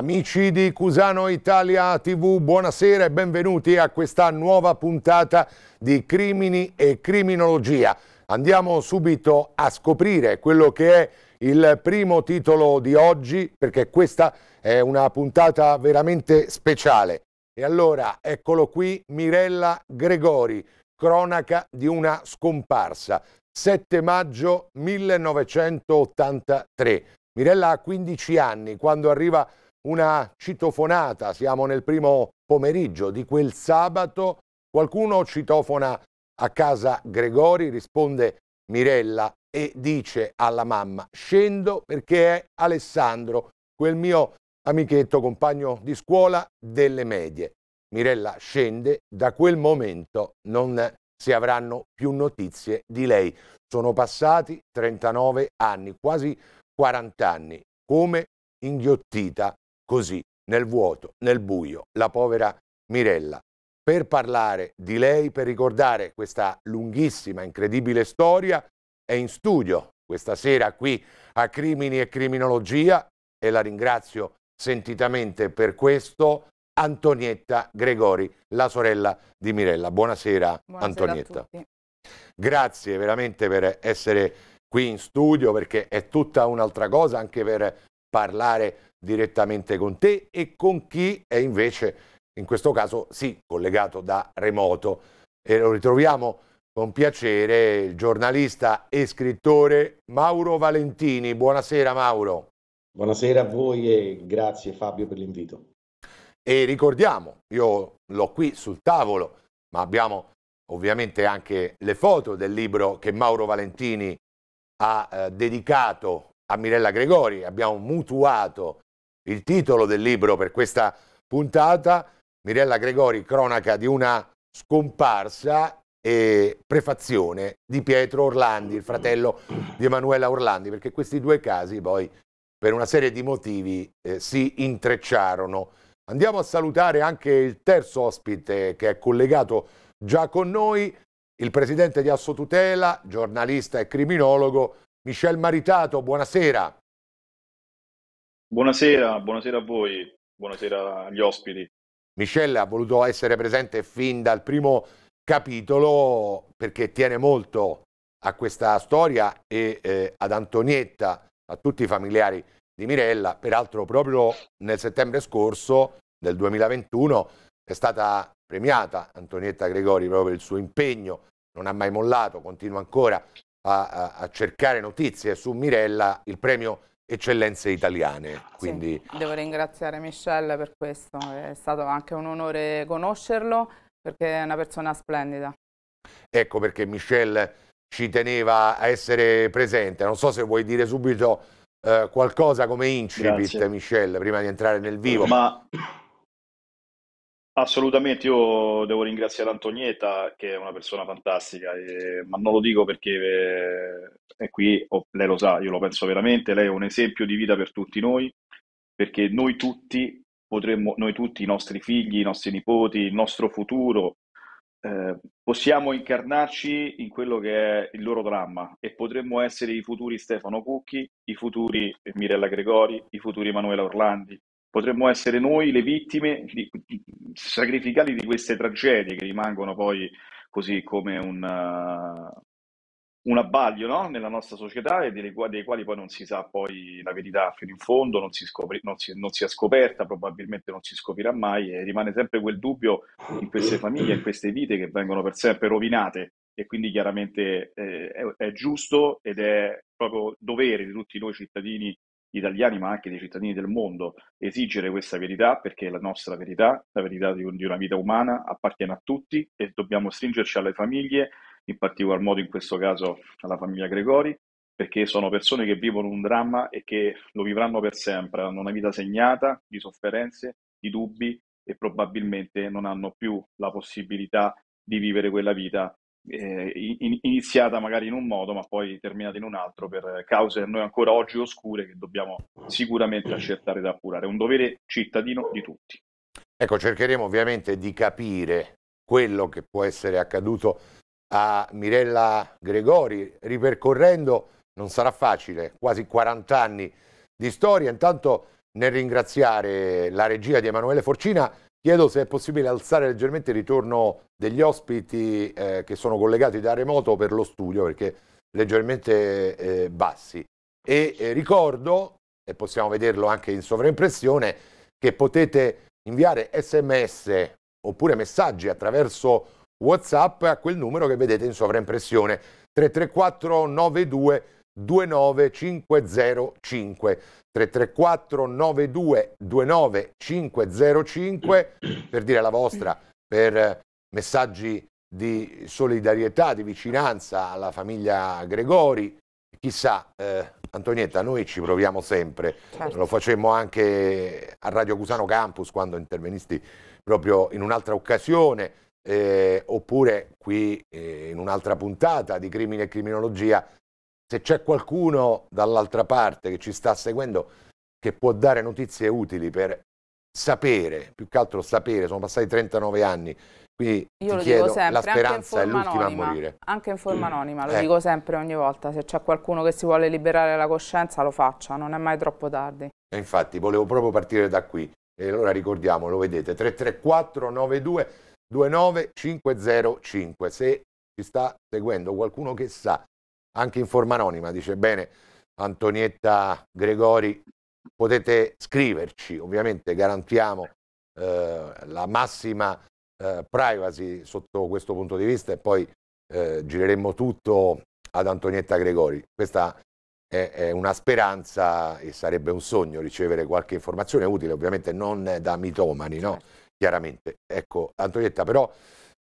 Amici di Cusano Italia TV, buonasera e benvenuti a questa nuova puntata di Crimini e Criminologia. Andiamo subito a scoprire quello che è il primo titolo di oggi, perché questa è una puntata veramente speciale. E allora, eccolo qui, Mirella Gregori, cronaca di una scomparsa, 7 maggio 1983. Mirella ha 15 anni quando arriva a una citofonata, siamo nel primo pomeriggio di quel sabato, qualcuno citofona a casa Gregori, risponde Mirella e dice alla mamma scendo perché è Alessandro, quel mio amichetto, compagno di scuola delle medie. Mirella scende, da quel momento non si avranno più notizie di lei. Sono passati 39 anni, quasi 40 anni, come inghiottita così, nel vuoto, nel buio, la povera Mirella. Per parlare di lei, per ricordare questa lunghissima, incredibile storia, è in studio questa sera qui a Crimini e Criminologia e la ringrazio sentitamente per questo Antonietta Gregori, la sorella di Mirella. Buonasera, Buonasera Antonietta. Grazie veramente per essere qui in studio perché è tutta un'altra cosa anche per parlare direttamente con te e con chi è invece, in questo caso, sì, collegato da remoto. E lo ritroviamo con piacere il giornalista e scrittore Mauro Valentini. Buonasera Mauro. Buonasera a voi e grazie Fabio per l'invito. E ricordiamo, io l'ho qui sul tavolo, ma abbiamo ovviamente anche le foto del libro che Mauro Valentini ha eh, dedicato a Mirella Gregori, abbiamo mutuato il titolo del libro per questa puntata, Mirella Gregori, cronaca di una scomparsa e prefazione di Pietro Orlandi, il fratello di Emanuela Orlandi, perché questi due casi poi per una serie di motivi eh, si intrecciarono. Andiamo a salutare anche il terzo ospite che è collegato già con noi, il presidente di Assotutela, giornalista e criminologo Michel Maritato, buonasera. Buonasera, buonasera a voi, buonasera agli ospiti. Michel ha voluto essere presente fin dal primo capitolo perché tiene molto a questa storia e eh, ad Antonietta, a tutti i familiari di Mirella. Peraltro proprio nel settembre scorso, del 2021, è stata premiata Antonietta Gregori proprio per il suo impegno, non ha mai mollato, continua ancora a, a, a cercare notizie su Mirella, il premio eccellenze italiane. Quindi... Sì, devo ringraziare Michelle per questo, è stato anche un onore conoscerlo perché è una persona splendida. Ecco perché Michelle ci teneva a essere presente, non so se vuoi dire subito eh, qualcosa come incipit Grazie. Michel prima di entrare nel vivo. Ma Assolutamente, io devo ringraziare Antonietta che è una persona fantastica, e- ma non lo dico perché eh, è qui, o- lei lo sa, io lo penso veramente, lei è un esempio di vita per tutti noi, perché noi tutti potremmo, noi tutti, i nostri figli, i nostri nipoti, il nostro futuro, eh, possiamo incarnarci in quello che è il loro dramma e potremmo essere i futuri Stefano Cucchi, i futuri Mirella Gregori, i futuri Emanuela Orlandi, potremmo essere noi le vittime di, sacrificali di queste tragedie che rimangono poi così come un, uh, un abbaglio no? nella nostra società e dei quali, dei quali, poi non si sa poi la verità fino in fondo, non si, scopri, non, si, non si, è scoperta, probabilmente non si scoprirà mai e rimane sempre quel dubbio in queste famiglie, in queste vite che vengono per sempre rovinate e quindi chiaramente eh, è, è giusto ed è proprio dovere di tutti noi cittadini italiani ma anche dei cittadini del mondo esigere questa verità perché è la nostra verità, la verità di, un, di una vita umana appartiene a tutti e dobbiamo stringerci alle famiglie, in particolar modo in questo caso alla famiglia Gregori, perché sono persone che vivono un dramma e che lo vivranno per sempre, hanno una vita segnata di sofferenze, di dubbi e probabilmente non hanno più la possibilità di vivere quella vita eh, iniziata magari in un modo ma poi terminata in un altro per cause a noi ancora oggi oscure che dobbiamo sicuramente accertare ed appurare. È un dovere cittadino di tutti. Ecco, cercheremo ovviamente di capire quello che può essere accaduto a Mirella Gregori, ripercorrendo, non sarà facile, quasi 40 anni di storia. Intanto nel ringraziare la regia di Emanuele Forcina Chiedo se è possibile alzare leggermente il ritorno degli ospiti eh, che sono collegati da remoto per lo studio, perché leggermente eh, bassi. E eh, ricordo, e possiamo vederlo anche in sovraimpressione, che potete inviare sms oppure messaggi attraverso WhatsApp a quel numero che vedete in sovraimpressione 334 92 29505 334 92 29505 per dire la vostra per messaggi di solidarietà, di vicinanza alla famiglia Gregori. Chissà, eh, Antonietta, noi ci proviamo sempre, certo. lo facemmo anche a Radio Cusano Campus quando intervenisti proprio in un'altra occasione, eh, oppure qui eh, in un'altra puntata di Crimine e Criminologia se c'è qualcuno dall'altra parte che ci sta seguendo che può dare notizie utili per sapere, più che altro sapere, sono passati 39 anni, quindi Io lo chiedo, dico sempre, la speranza è l'ultima a morire. Anche in forma anonima, lo eh. dico sempre ogni volta, se c'è qualcuno che si vuole liberare la coscienza lo faccia, non è mai troppo tardi. E infatti volevo proprio partire da qui, e allora ricordiamo, lo vedete, 334 92 29505, se ci sta seguendo qualcuno che sa anche in forma anonima, dice bene Antonietta Gregori, potete scriverci, ovviamente garantiamo eh, la massima eh, privacy sotto questo punto di vista e poi eh, gireremo tutto ad Antonietta Gregori. Questa è, è, una speranza e sarebbe un sogno ricevere qualche informazione utile, ovviamente non da mitomani, no? Certo. Chiaramente. Ecco, Antonietta, però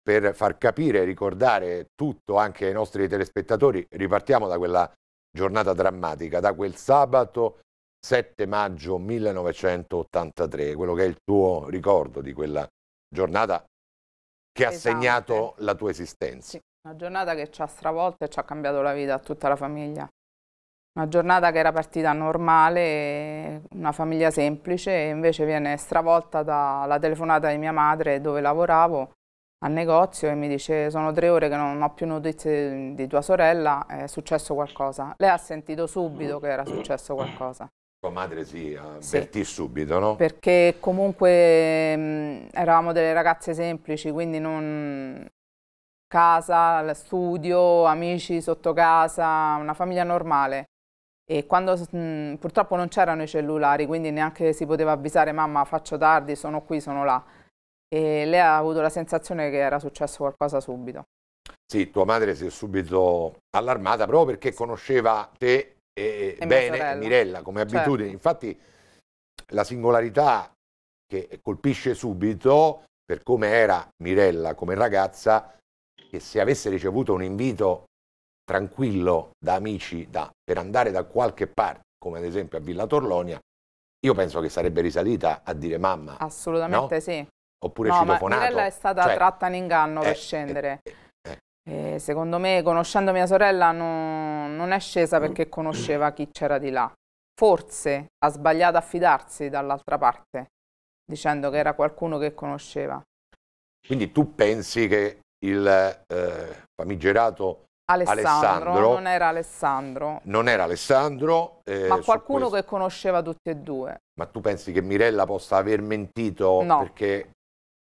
per far capire e ricordare tutto anche ai nostri telespettatori, ripartiamo da quella giornata drammatica, da quel sabato 7 maggio 1983, quello che è il tuo ricordo di quella giornata che esatto. ha segnato la tua esistenza. Sì, una giornata che ci ha stravolto e ci ha cambiato la vita a tutta la famiglia. Una giornata che era partita normale, una famiglia semplice, e invece viene stravolta dalla telefonata di mia madre dove lavoravo al negozio e mi dice sono tre ore che non ho più notizie di tua sorella, è successo qualcosa. Lei ha sentito subito che era successo qualcosa. Tua madre si avvertì sì, subito, no? Perché comunque mh, eravamo delle ragazze semplici, quindi non casa, studio, amici sotto casa, una famiglia normale. E quando mh, purtroppo non c'erano i cellulari, quindi neanche si poteva avvisare mamma faccio tardi, sono qui, sono là e lei ha avuto la sensazione che era successo qualcosa subito. Sì, tua madre si è subito allarmata proprio perché conosceva te e e bene, Mirella, come certo. abitudine. Certo. Infatti la singolarità che colpisce subito per come era Mirella come ragazza, che se avesse ricevuto un invito tranquillo da amici da, per andare da qualche parte, come ad esempio a Villa Torlonia, io penso che sarebbe risalita a dire mamma. Assolutamente no? sì oppure no, citofonato. No, Mirella è stata cioè, tratta in inganno eh, per eh, scendere. Eh eh, eh, eh, secondo me, conoscendo mia sorella, no, non è scesa perché conosceva chi c'era di là. Forse ha sbagliato a fidarsi dall'altra parte, dicendo che era qualcuno che conosceva. Quindi tu pensi che il famigerato Alessandro, Alessandro, non era Alessandro. Non era Alessandro. Eh, ma qualcuno che conosceva tutti e due. Ma tu pensi che Mirella possa aver mentito no. perché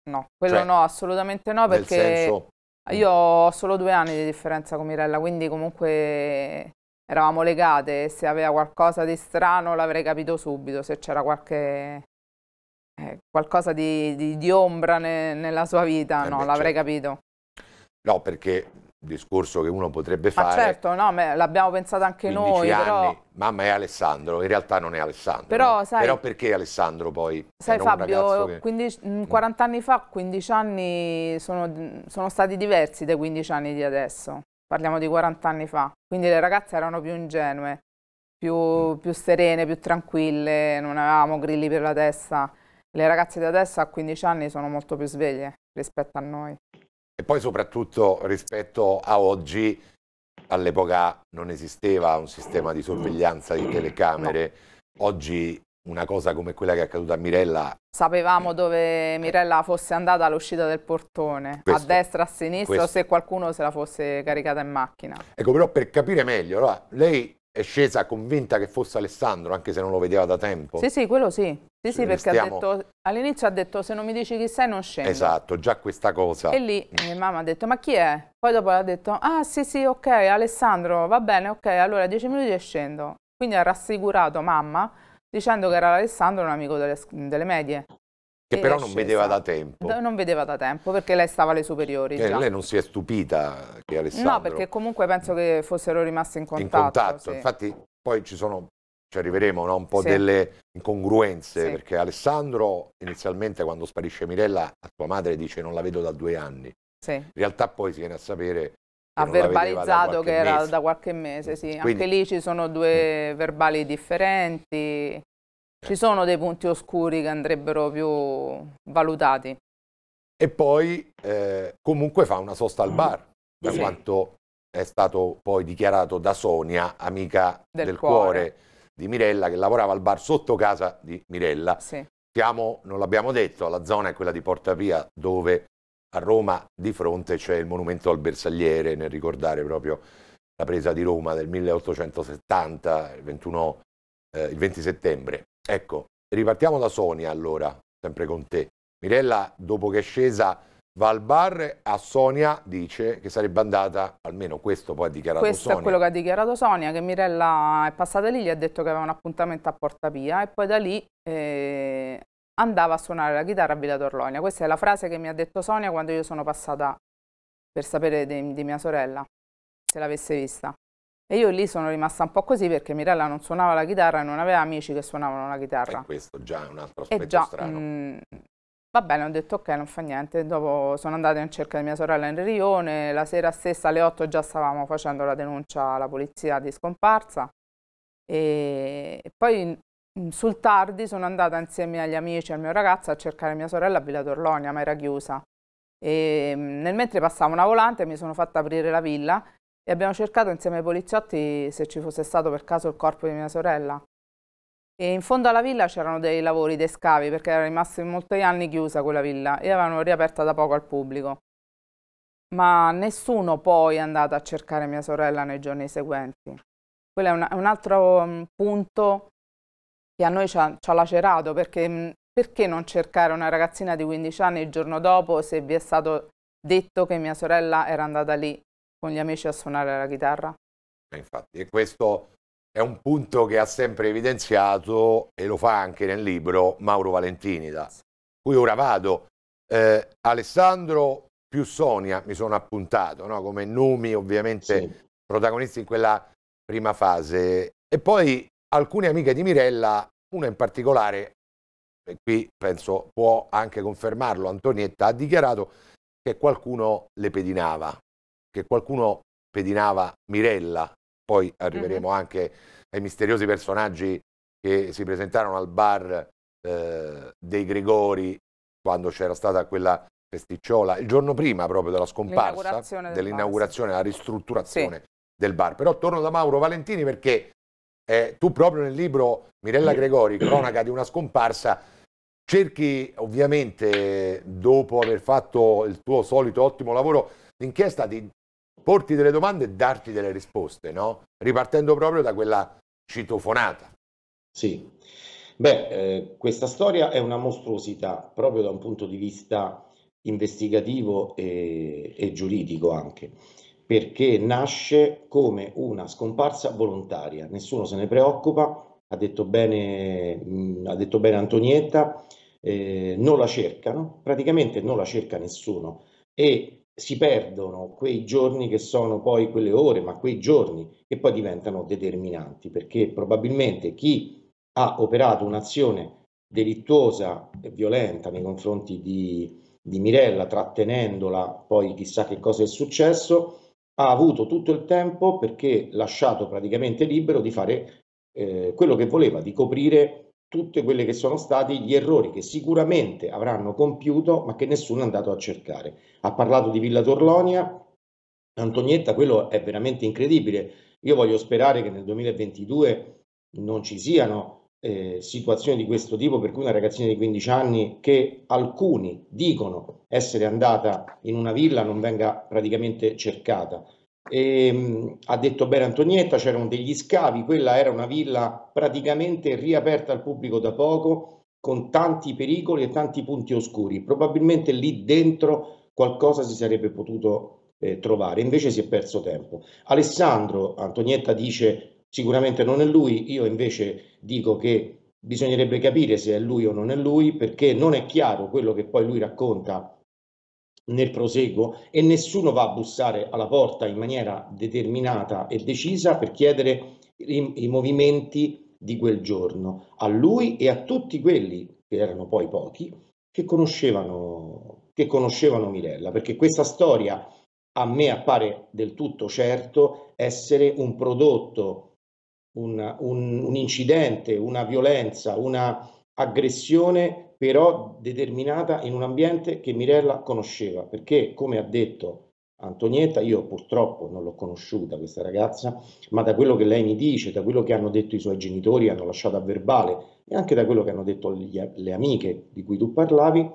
No, quello cioè, no, assolutamente no, perché senso... Mm. io ho solo due anni di differenza con Mirella, quindi comunque eravamo legate, se aveva qualcosa di strano l'avrei capito subito, se c'era qualche eh, qualcosa di, di, di ombra ne, nella sua vita, eh no, l'avrei certo. capito. No, perché discorso che uno potrebbe ma fare. certo, no, l'abbiamo pensato anche noi. 15 Anni, però... Mamma è Alessandro, in realtà non è Alessandro. Però, no? sai, però perché Alessandro poi? Sai Fabio, che... 15, 40 mm. mm, anni fa 15 anni sono, sono stati diversi dai 15 anni di adesso. Parliamo di 40 anni fa. Quindi le ragazze erano più ingenue, più, mm. più serene, più tranquille, non avevamo grilli per la testa. Le ragazze di adesso a 15 anni sono molto più sveglie rispetto a noi. E poi soprattutto rispetto a oggi, all'epoca non esisteva un sistema di sorveglianza di telecamere. Oggi una cosa come quella che è accaduta a Mirella. Sapevamo dove Mirella fosse andata all'uscita del portone, questo, a destra, a sinistra, questo. se qualcuno se la fosse caricata in macchina. Ecco, però per capire meglio, allora, lei è scesa convinta che fosse Alessandro, anche se non lo vedeva da tempo. Sì, sì, quello sì. Sì, sì, perché stiamo... all'inizio ha detto se non mi dici chi sei non scendo. Esatto, già questa cosa. E lì mia eh, mamma ha detto ma chi è? Poi dopo ha detto ah sì sì ok Alessandro va bene ok allora dieci minuti e scendo. Quindi ha rassicurato mamma dicendo che era Alessandro un amico delle, delle medie. Che però non esatto. vedeva da tempo. Non vedeva da tempo perché lei stava alle superiori. Che Lei non si è stupita che Alessandro... No, perché comunque penso che fossero rimasti in contatto. In contatto, sì. infatti poi ci sono ci arriveremo no? un po' sì. delle incongruenze, sì. perché Alessandro inizialmente quando sparisce Mirella a tua madre dice non la vedo da due anni, sì. in realtà poi si viene a sapere ha verbalizzato che era mese. da qualche mese, sì. Quindi, Anche lì ci sono due mm. verbali differenti. Ci sono dei punti oscuri che andrebbero più valutati. E poi eh, comunque fa una sosta al mm. bar, da sì. quanto è stato poi dichiarato da Sonia, amica del, del cuore. cuore. di Mirella, che lavorava al bar sotto casa di Mirella. Sì. Siamo, non l'abbiamo detto, la zona è quella di Porta Pia, dove a Roma di fronte c'è il monumento al bersagliere, nel ricordare proprio la presa di Roma del 1870, il, 21, eh, il 20 settembre. Ecco, ripartiamo da Sonia allora, sempre con te. Mirella, dopo che è scesa, va al bar, a Sonia dice che sarebbe andata, almeno questo poi ha dichiarato questo Sonia. Questo è quello che ha dichiarato Sonia, che Mirella è passata lì, gli ha detto che aveva un appuntamento a Porta Pia e poi da lì eh, andava a suonare la chitarra a Villa Torlonia. Questa è la frase che mi ha detto Sonia quando io sono passata per sapere di, di mia sorella, se l'avesse vista. E io lì sono rimasta un po' così perché Mirella non suonava la chitarra e non aveva amici che suonavano la chitarra. E questo già è un altro aspetto già, strano. Mh, mm, va bene, ho detto ok, non fa niente. Dopo sono andata in cerca di mia sorella in Rione, la sera stessa alle 8 già stavamo facendo la denuncia alla polizia di scomparsa. E poi mm, sul tardi sono andata insieme agli amici e al mio ragazzo a cercare mia sorella a Villa Torlonia, ma era chiusa. E mm, nel mentre passavo una volante mi sono fatta aprire la villa e abbiamo cercato insieme ai poliziotti se ci fosse stato per caso il corpo di mia sorella. E in fondo alla villa c'erano dei lavori, dei scavi, perché era rimasta in molti anni chiusa quella villa e avevano riaperta da poco al pubblico. Ma nessuno poi è andato a cercare mia sorella nei giorni seguenti. Quello è, una, è un altro mm, punto che a noi ci ha, ci ha lacerato, perché mm, perché non cercare una ragazzina di 15 anni il giorno dopo se vi è stato detto che mia sorella era andata lì con gli amici a suonare la chitarra. Eh, infatti, e questo è un punto che ha sempre evidenziato e lo fa anche nel libro Mauro Valentini, da cui ora vado. Eh, Alessandro più Sonia mi sono appuntato no? come nomi ovviamente sì. protagonisti in quella prima fase e poi alcune amiche di Mirella, una in particolare, e qui penso può anche confermarlo, Antonietta ha dichiarato che qualcuno le pedinava che qualcuno pedinava Mirella, poi arriveremo mm -hmm. anche ai misteriosi personaggi che si presentarono al bar eh, dei Gregori quando c'era stata quella festicciola, il giorno prima proprio della scomparsa, dell'inaugurazione, la ristrutturazione sì. del bar. Però torno da Mauro Valentini perché eh, tu proprio nel libro Mirella Gregori, cronaca di una scomparsa, cerchi ovviamente dopo aver fatto il tuo solito ottimo lavoro d'inchiesta di porti delle domande e darti delle risposte, no? Ripartendo proprio da quella citofonata. Sì, beh, eh, questa storia è una mostruosità proprio da un punto di vista investigativo e, e giuridico anche, perché nasce come una scomparsa volontaria, nessuno se ne preoccupa, ha detto bene, mh, mm, ha detto bene Antonietta, eh, non la cercano, praticamente non la cerca nessuno e si perdono quei giorni che sono poi quelle ore, ma quei giorni che poi diventano determinanti, perché probabilmente chi ha operato un'azione delittuosa e violenta nei confronti di, di Mirella, trattenendola, poi chissà che cosa è successo, ha avuto tutto il tempo perché lasciato praticamente libero di fare eh, quello che voleva, di coprire tutti quelli che sono stati gli errori che sicuramente avranno compiuto ma che nessuno è andato a cercare. Ha parlato di Villa Torlonia, Antonietta, quello è veramente incredibile. Io voglio sperare che nel 2022 non ci siano eh, situazioni di questo tipo per cui una ragazzina di 15 anni che alcuni dicono essere andata in una villa non venga praticamente cercata. E, ehm, ha detto bene Antonietta, c'erano degli scavi, quella era una villa praticamente riaperta al pubblico da poco, con tanti pericoli e tanti punti oscuri. Probabilmente lì dentro qualcosa si sarebbe potuto eh, trovare, invece si è perso tempo. Alessandro, Antonietta dice sicuramente non è lui, io invece dico che bisognerebbe capire se è lui o non è lui, perché non è chiaro quello che poi lui racconta nel proseguo e nessuno va a bussare alla porta in maniera determinata e decisa per chiedere i, i movimenti di quel giorno a lui e a tutti quelli, che erano poi pochi, che conoscevano, che conoscevano Mirella, perché questa storia a me appare del tutto certo essere un prodotto, un, un, un incidente, una violenza, una aggressione però determinata in un ambiente che Mirella conosceva, perché come ha detto Antonietta, io purtroppo non l'ho conosciuta questa ragazza, ma da quello che lei mi dice, da quello che hanno detto i suoi genitori, hanno lasciato a verbale, e anche da quello che hanno detto gli, le amiche di cui tu parlavi,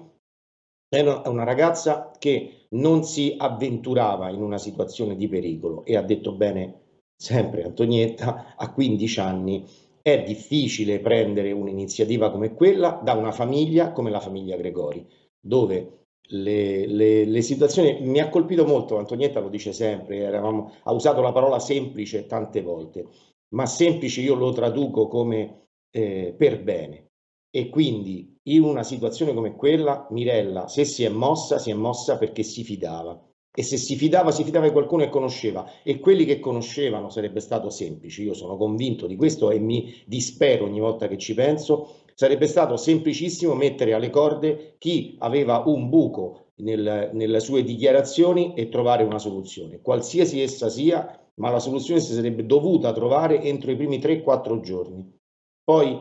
è una, una ragazza che non si avventurava in una situazione di pericolo e ha detto bene sempre Antonietta, a 15 anni è difficile prendere un'iniziativa come quella da una famiglia come la famiglia Gregori, dove le, le, le, situazioni mi ha colpito molto, Antonietta lo dice sempre, eravamo, ha usato la parola semplice tante volte, ma semplice io lo traduco come eh, per bene. E quindi in una situazione come quella, Mirella, se si è mossa, si è mossa perché si fidava, e se si fidava, si fidava di qualcuno che conosceva e quelli che conoscevano sarebbe stato semplice, io sono convinto di questo e mi dispero ogni volta che ci penso, sarebbe stato semplicissimo mettere alle corde chi aveva un buco nel, nelle sue dichiarazioni e trovare una soluzione, qualsiasi essa sia, ma la soluzione si sarebbe dovuta trovare entro i primi 3-4 giorni. Poi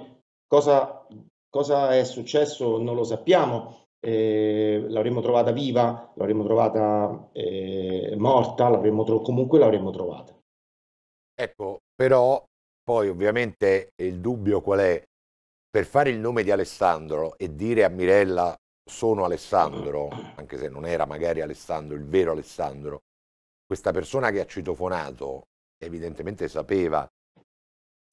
cosa, cosa è successo non lo sappiamo, eh, l'avremmo trovata viva, l'avremmo trovata eh, morta, l'avremmo tro- comunque l'avremmo trovata. Ecco, però poi ovviamente il dubbio qual è? Per fare il nome di Alessandro e dire a Mirella sono Alessandro, anche se non era magari Alessandro, il vero Alessandro, questa persona che ha citofonato evidentemente sapeva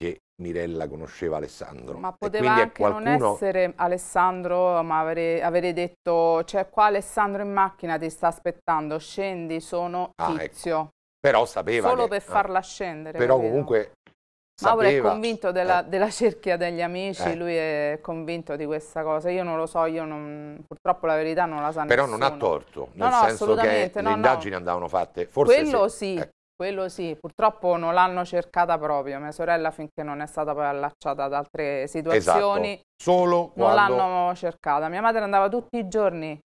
che Mirella conosceva Alessandro. Ma poteva anche qualcuno... non essere Alessandro, ma avere, avere detto c'è cioè, qua Alessandro in macchina, ti sta aspettando, scendi, sono ah, ecco. tizio. Ecco. Però sapeva Solo che... per eh, farla scendere. Però capito? comunque Mauro è convinto della, eh. della, cerchia degli amici, eh. lui è convinto di questa cosa. Io non lo so, io non... purtroppo la verità non la sa Però nessuno. non ha torto, nel no, no, senso che no, le indagini andavano fatte. Forse Quello sì, sì. Eh. Quello sì, purtroppo non l'hanno cercata proprio, mia sorella finché non è stata poi allacciata ad altre situazioni. Esatto. Solo non quando... l'hanno cercata. Mia madre andava tutti i giorni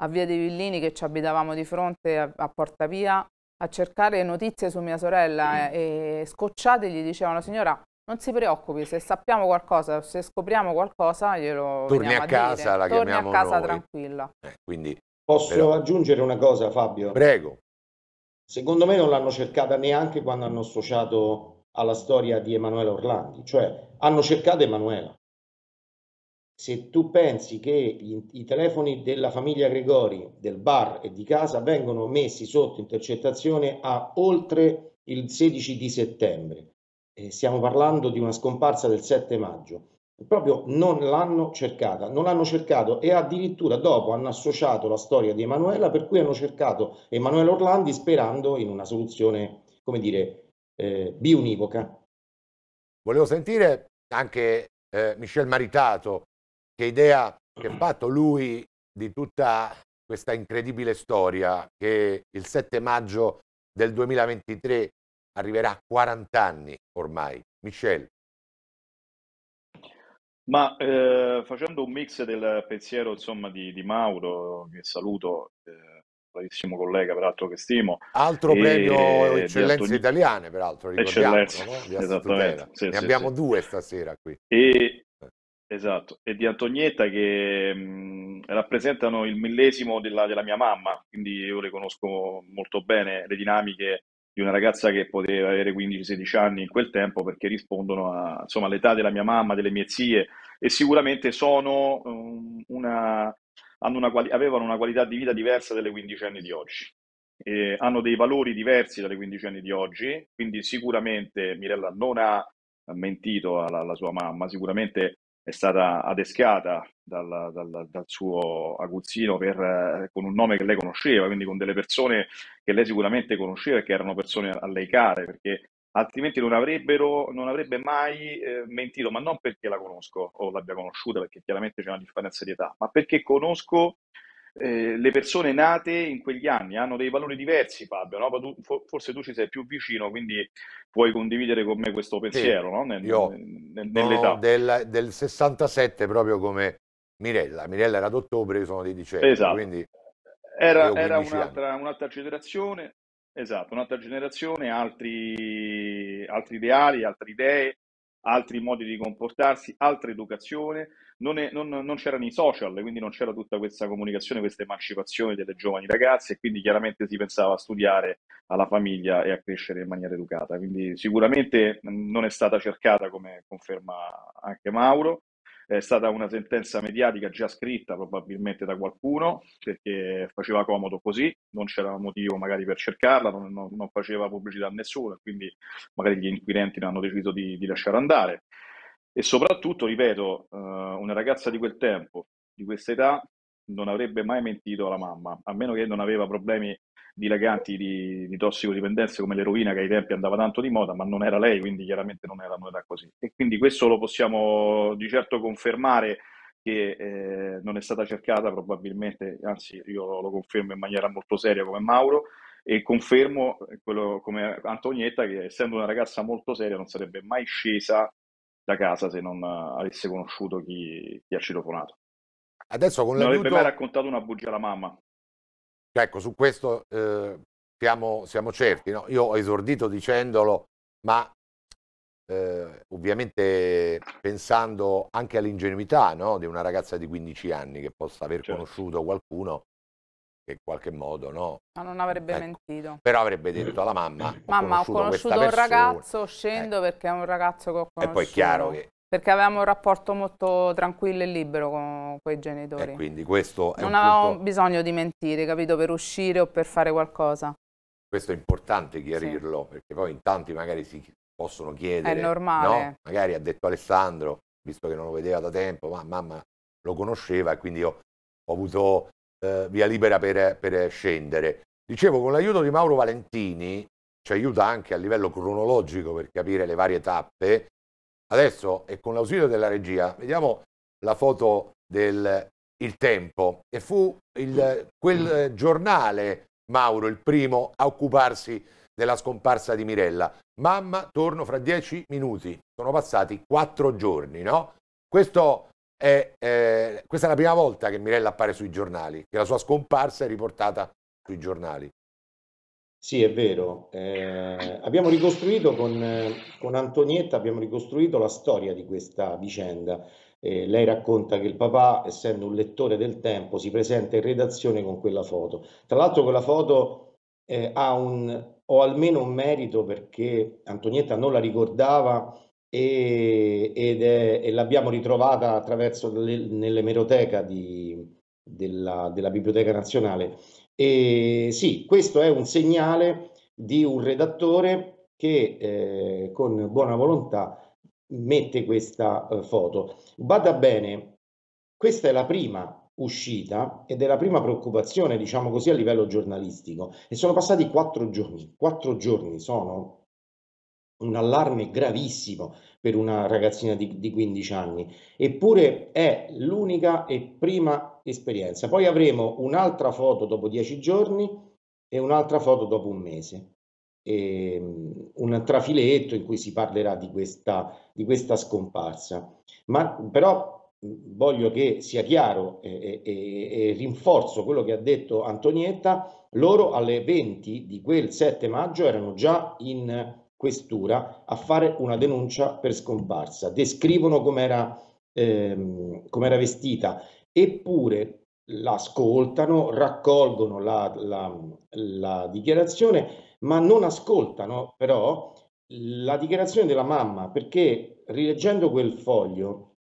a Via dei Villini, che ci abitavamo di fronte a, a Porta Pia, a cercare notizie su mia sorella mm. e, e scocciate gli dicevano signora non si preoccupi, se sappiamo qualcosa, se scopriamo qualcosa glielo Torni a casa, a la Torni chiamiamo a casa noi. tranquilla. Eh, quindi, Posso però... aggiungere una cosa Fabio? Prego secondo me non l'hanno cercata neanche quando hanno associato alla storia di Emanuela Orlandi, cioè hanno cercato Emanuela. Se tu pensi che gli, i telefoni della famiglia Gregori, del bar e di casa vengono messi sotto intercettazione a oltre il 16 di settembre, eh, stiamo parlando di una scomparsa del 7 maggio, proprio non l'hanno cercata, non l'hanno cercato e addirittura dopo hanno associato la storia di Emanuela per cui hanno cercato Emanuela Orlandi sperando in una soluzione, come dire, eh, biunivoca. Volevo sentire anche eh, Michel Maritato, che idea che ha fatto lui di tutta questa incredibile storia che il 7 maggio del 2023 arriverà a 40 anni ormai. Michel. Ma eh, facendo un mix del pensiero insomma, di, di Mauro, che saluto, eh, bravissimo collega peraltro che stimo. Altro e, premio Eccellenze Antonio... Italiane peraltro, ricordiamo. No? Esattamente. Sì, ne sì, abbiamo sì. due stasera qui. E... Esatto, e di Antonietta che mh, rappresentano il millesimo della, della, mia mamma, quindi io le conosco molto bene le dinamiche di una ragazza che poteva avere 15-16 anni in quel tempo perché rispondono a, insomma, all'età della mia mamma, delle mie zie e sicuramente sono, um, una, una, avevano una qualità di vita diversa dalle 15 anni di oggi. Eh, hanno dei valori diversi dalle 15 anni di oggi, quindi sicuramente Mirella non ha mentito alla, alla sua mamma, sicuramente è stata adescata dal, dal, dal suo aguzzino per, eh, con un nome che lei conosceva, quindi con delle persone che lei sicuramente conosceva e che erano persone a lei care, perché altrimenti non, non avrebbe mai eh, mentito, ma non perché la conosco o l'abbia conosciuta, perché chiaramente c'è una differenza di età, ma perché conosco eh, le persone nate in quegli anni hanno dei valori diversi, Fabio, no? tu, forse tu ci sei più vicino, quindi puoi condividere con me questo pensiero, sì, no? Nel, io nel, nell'età. Del, del, 67 proprio come Mirella, Mirella era d'ottobre, io sono di dicembre, esatto. quindi... Era, era un'altra, un'altra generazione, Esatto, un'altra generazione, altri, altri, ideali, altre idee, altri modi di comportarsi, altra educazione, non, è, non, non c'erano i social, quindi non c'era tutta questa comunicazione, questa emancipazione delle giovani ragazze e quindi chiaramente si pensava a studiare alla famiglia e a crescere in maniera educata, quindi sicuramente non è stata cercata come conferma anche Mauro, è stata una sentenza mediatica già scritta probabilmente da qualcuno perché faceva comodo così, non c'era motivo magari per cercarla, non, non, non faceva pubblicità a nessuno, e quindi magari gli inquirenti ne hanno deciso di, di lasciare andare. E soprattutto, ripeto, eh, una ragazza di quel tempo, di questa età, non avrebbe mai mentito alla mamma, a meno che non aveva problemi dilaganti di, di tossicodipendenze come l'eroina che ai tempi andava tanto di moda, ma non era lei, quindi chiaramente non era una così. E quindi questo lo possiamo di certo confermare che eh, non è stata cercata probabilmente, anzi io lo, lo confermo in maniera molto seria come Mauro e confermo quello come Antonietta che essendo una ragazza molto seria non sarebbe mai scesa da casa se non eh, avesse conosciuto chi, chi ha citofonato. Adesso con l'aiuto... Non avrebbe mai raccontato una bugia alla mamma. Cioè, ecco, su questo eh, siamo, siamo, certi. No? Io ho esordito dicendolo, ma eh, ovviamente pensando anche all'ingenuità no? di una ragazza di 15 anni che possa aver certo. conosciuto qualcuno che in qualche modo no. Ma non avrebbe ecco. mentito. Però avrebbe detto alla mamma: Mamma, ho conosciuto, ho conosciuto un persona. ragazzo, scendo eh. perché è un ragazzo che ho conosciuto. E poi è chiaro che perché avevamo un rapporto molto tranquillo e libero con quei genitori. E quindi questo è Non avevamo punto... bisogno di mentire, capito, per uscire o per fare qualcosa. Questo è importante chiarirlo, sì. perché poi in tanti magari si possono chiedere. È normale. No? Magari ha detto Alessandro, visto che non lo vedeva da tempo, ma mamma lo conosceva e quindi ho, ho avuto eh, via libera per, per scendere. Dicevo, con l'aiuto di Mauro Valentini ci aiuta anche a livello cronologico per capire le varie tappe Adesso, e con l'ausilio della regia, vediamo la foto del Il Tempo. E fu il, mm. quel giornale, Mauro, il primo a occuparsi della scomparsa di Mirella. Mamma, torno fra dieci minuti. Sono passati quattro giorni, no? Questo è, eh, questa è la prima volta che Mirella appare sui giornali, che la sua scomparsa è riportata sui giornali. Sì, è vero. Eh, abbiamo ricostruito con, eh, con, Antonietta, abbiamo ricostruito la storia di questa vicenda. Eh, lei racconta che il papà, essendo un lettore del tempo, si presenta in redazione con quella foto. Tra l'altro quella foto eh, ha un, o almeno un merito perché Antonietta non la ricordava e, ed è, e l'abbiamo ritrovata attraverso l'emeroteca della, della Biblioteca Nazionale e sì, questo è un segnale di un redattore che eh, con buona volontà mette questa eh, foto. Bada bene, questa è la prima uscita ed è la prima preoccupazione, diciamo così, a livello giornalistico. E sono passati quattro giorni, quattro giorni sono un allarme gravissimo per una ragazzina di, di 15 anni, eppure è l'unica e prima esperienza. Poi avremo un'altra foto dopo 10 giorni e un'altra foto dopo un mese. E, ehm, un trafiletto in cui si parlerà di questa, di questa scomparsa. Ma però voglio che sia chiaro e, e, e, rinforzo quello che ha detto Antonietta, loro alle 20 di quel 7 maggio erano già in questura a fare una denuncia per scomparsa. Descrivono com'era, ehm, com'era vestita, eppure l'ascoltano, raccolgono la, la, la dichiarazione, ma non ascoltano però la dichiarazione della mamma, perché rileggendo quel foglio,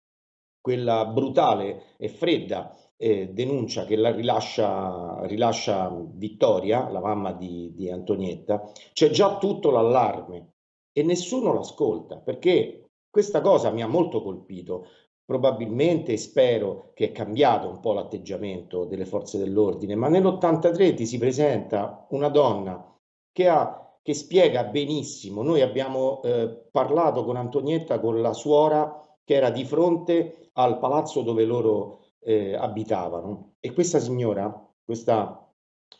quella brutale e fredda eh, denuncia che la rilascia, rilascia Vittoria, la mamma di, di Antonietta, c'è già tutto l'allarme e nessuno l'ascolta perché questa cosa mi ha molto colpito. Probabilmente spero che è cambiato un po' l'atteggiamento delle forze dell'ordine, ma nell'83 ti si presenta una donna che, ha, che spiega benissimo. Noi abbiamo eh, parlato con Antonietta, con la suora che era di fronte al palazzo dove loro eh, abitavano. E questa signora, questa,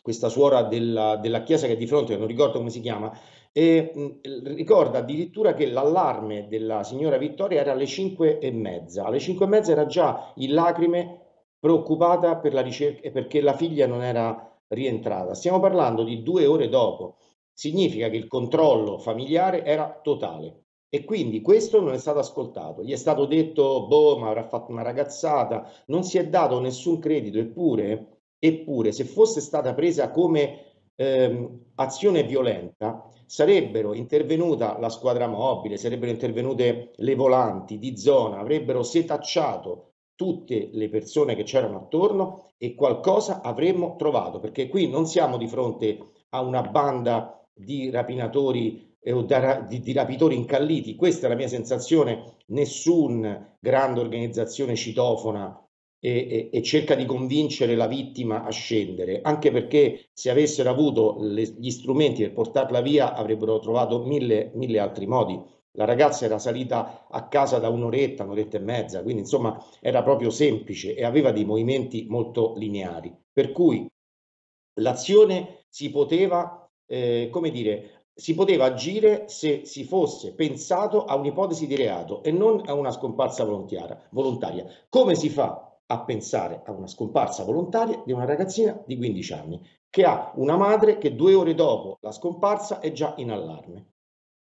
questa suora della, della, chiesa che è di fronte, non ricordo come si chiama, eh, mh, mm, ricorda addirittura che l'allarme della signora Vittoria era alle 5 e mezza. Alle 5 e mezza era già in lacrime preoccupata per la ricerca, perché la figlia non era rientrata. Stiamo parlando di due ore dopo. Significa che il controllo familiare era totale. E quindi questo non è stato ascoltato. Gli è stato detto, boh, ma avrà fatto una ragazzata, non si è dato nessun credito, eppure, eppure se fosse stata presa come ehm, azione violenta, sarebbero intervenuta la squadra mobile, sarebbero intervenute le volanti di zona, avrebbero setacciato tutte le persone che c'erano attorno e qualcosa avremmo trovato, perché qui non siamo di fronte a una banda di rapinatori o da, di, di, rapitori incalliti. Questa è la mia sensazione. Nessun grande organizzazione citofona e, e, e cerca di convincere la vittima a scendere, anche perché se avessero avuto le, gli strumenti per portarla via avrebbero trovato mille, mille altri modi. La ragazza era salita a casa da un'oretta, un'oretta e mezza, quindi insomma era proprio semplice e aveva dei movimenti molto lineari. Per cui l'azione si poteva, eh, come dire, si poteva agire se si fosse pensato a un'ipotesi di reato e non a una scomparsa volontaria. Come si fa a pensare a una scomparsa volontaria di una ragazzina di 15 anni che ha una madre che due ore dopo la scomparsa è già in allarme?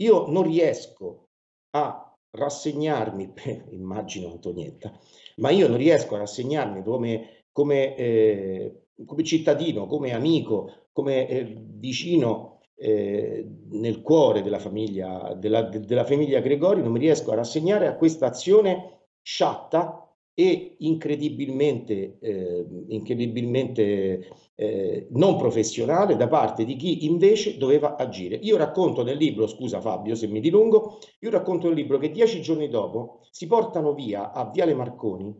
Io non riesco a rassegnarmi, immagino Antonietta, ma io non riesco a rassegnarmi come, come, eh, come cittadino, come amico, come eh, vicino eh, nel cuore della famiglia, della, de, della famiglia Gregori, non mi riesco a rassegnare a questa azione sciatta e incredibilmente, eh, incredibilmente eh, non professionale da parte di chi invece doveva agire. Io racconto nel libro, scusa Fabio se mi dilungo, io racconto nel libro che dieci giorni dopo si portano via a Viale Marconi,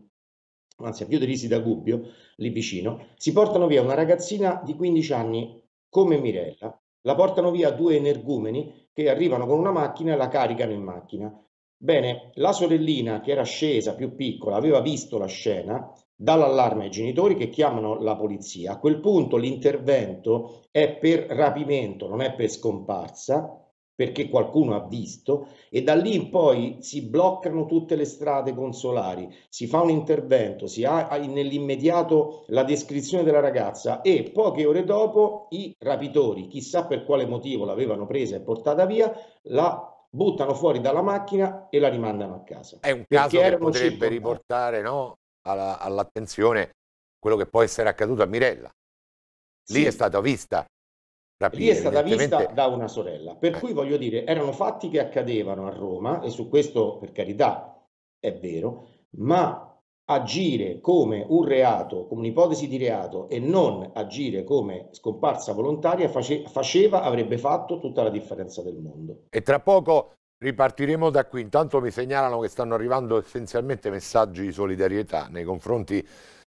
anzi a Via Risi da Gubbio, lì vicino, si portano via una ragazzina di 15 anni come Mirella, la portano via due energumeni che arrivano con una macchina e la caricano in macchina. Bene, la sorellina che era scesa più piccola aveva visto la scena, dà l'allarme ai genitori che chiamano la polizia. A quel punto l'intervento è per rapimento, non è per scomparsa perché qualcuno ha visto e da lì in poi si bloccano tutte le strade consolari, si fa un intervento, si ha nell'immediato la descrizione della ragazza e poche ore dopo i rapitori, chissà per quale motivo l'avevano presa e portata via, la buttano fuori dalla macchina e la rimandano a casa. È un caso che potrebbe riportare no, alla, all'attenzione quello che può essere accaduto a Mirella. Lì sì. è stata vista Capire, lì è stata vista da una sorella. Per cui voglio dire, erano fatti che accadevano a Roma, e su questo per carità è vero, ma agire come un reato, come un'ipotesi di reato e non agire come scomparsa volontaria face, faceva, avrebbe fatto tutta la differenza del mondo. E tra poco ripartiremo da qui. Intanto mi segnalano che stanno arrivando essenzialmente messaggi di solidarietà nei confronti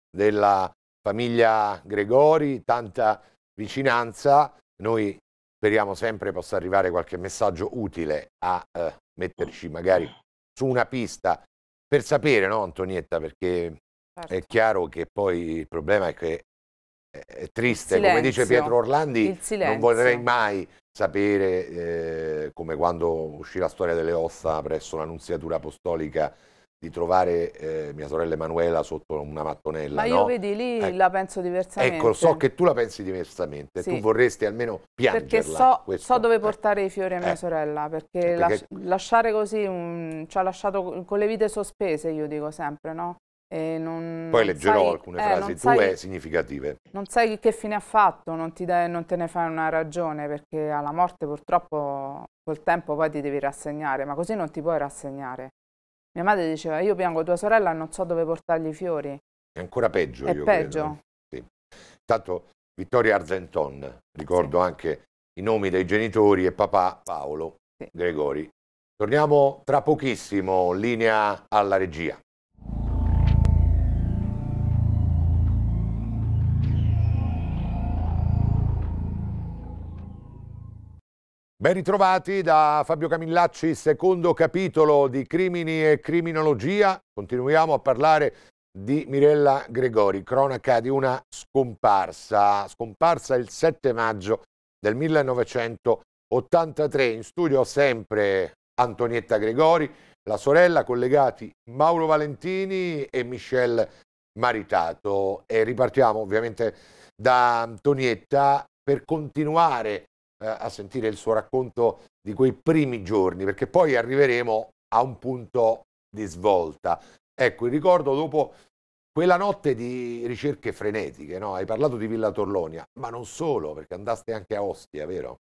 della famiglia Gregori, tanta vicinanza noi speriamo sempre possa arrivare qualche messaggio utile a eh, metterci magari su una pista per sapere, no Antonietta, perché certo. è chiaro che poi il problema è che è triste, come dice Pietro Orlandi, non vorrei mai sapere eh, come quando uscì la storia delle ossa presso la Nunziatura Apostolica di trovare eh, mia sorella Emanuela sotto una mattonella. Ma io no? vedi lì eh, la penso diversamente. Ecco, so che tu la pensi diversamente, sì. tu vorresti almeno piangerla. Perché so, so dove eh. portare eh. i fiori a mia eh. sorella, perché, eh, perché... Las lasciare così, um, ci ha lasciato con le vite sospese, io dico sempre, no? Poi leggerò sai, alcune frasi tue sai, significative. Non sai che fine ha fatto, non, de, non te ne fai una ragione, perché alla morte purtroppo col tempo poi ti devi rassegnare, ma così non ti puoi rassegnare mia madre diceva, io piango tua sorella, non so dove portargli i fiori. È ancora peggio, È io peggio. Credo. Sì. Tanto Vittoria Argenton, ricordo sì. anche i nomi dei genitori e papà Paolo sì. Gregori. Torniamo tra pochissimo, linea alla regia. Ben ritrovati da Fabio Camillacci, secondo capitolo di Crimini e Criminologia. Continuiamo a parlare di Mirella Gregori, cronaca di una scomparsa, scomparsa il 7 maggio del 1983. In studio sempre Antonietta Gregori, la sorella, collegati Mauro Valentini e Michel Maritato. E ripartiamo ovviamente da Antonietta per continuare eh, a sentire il suo racconto di quei primi giorni, perché poi arriveremo a un punto di svolta. Ecco, il ricordo dopo quella notte di ricerche frenetiche, no? hai parlato di Villa Torlonia, ma non solo, perché andaste anche a Ostia, vero?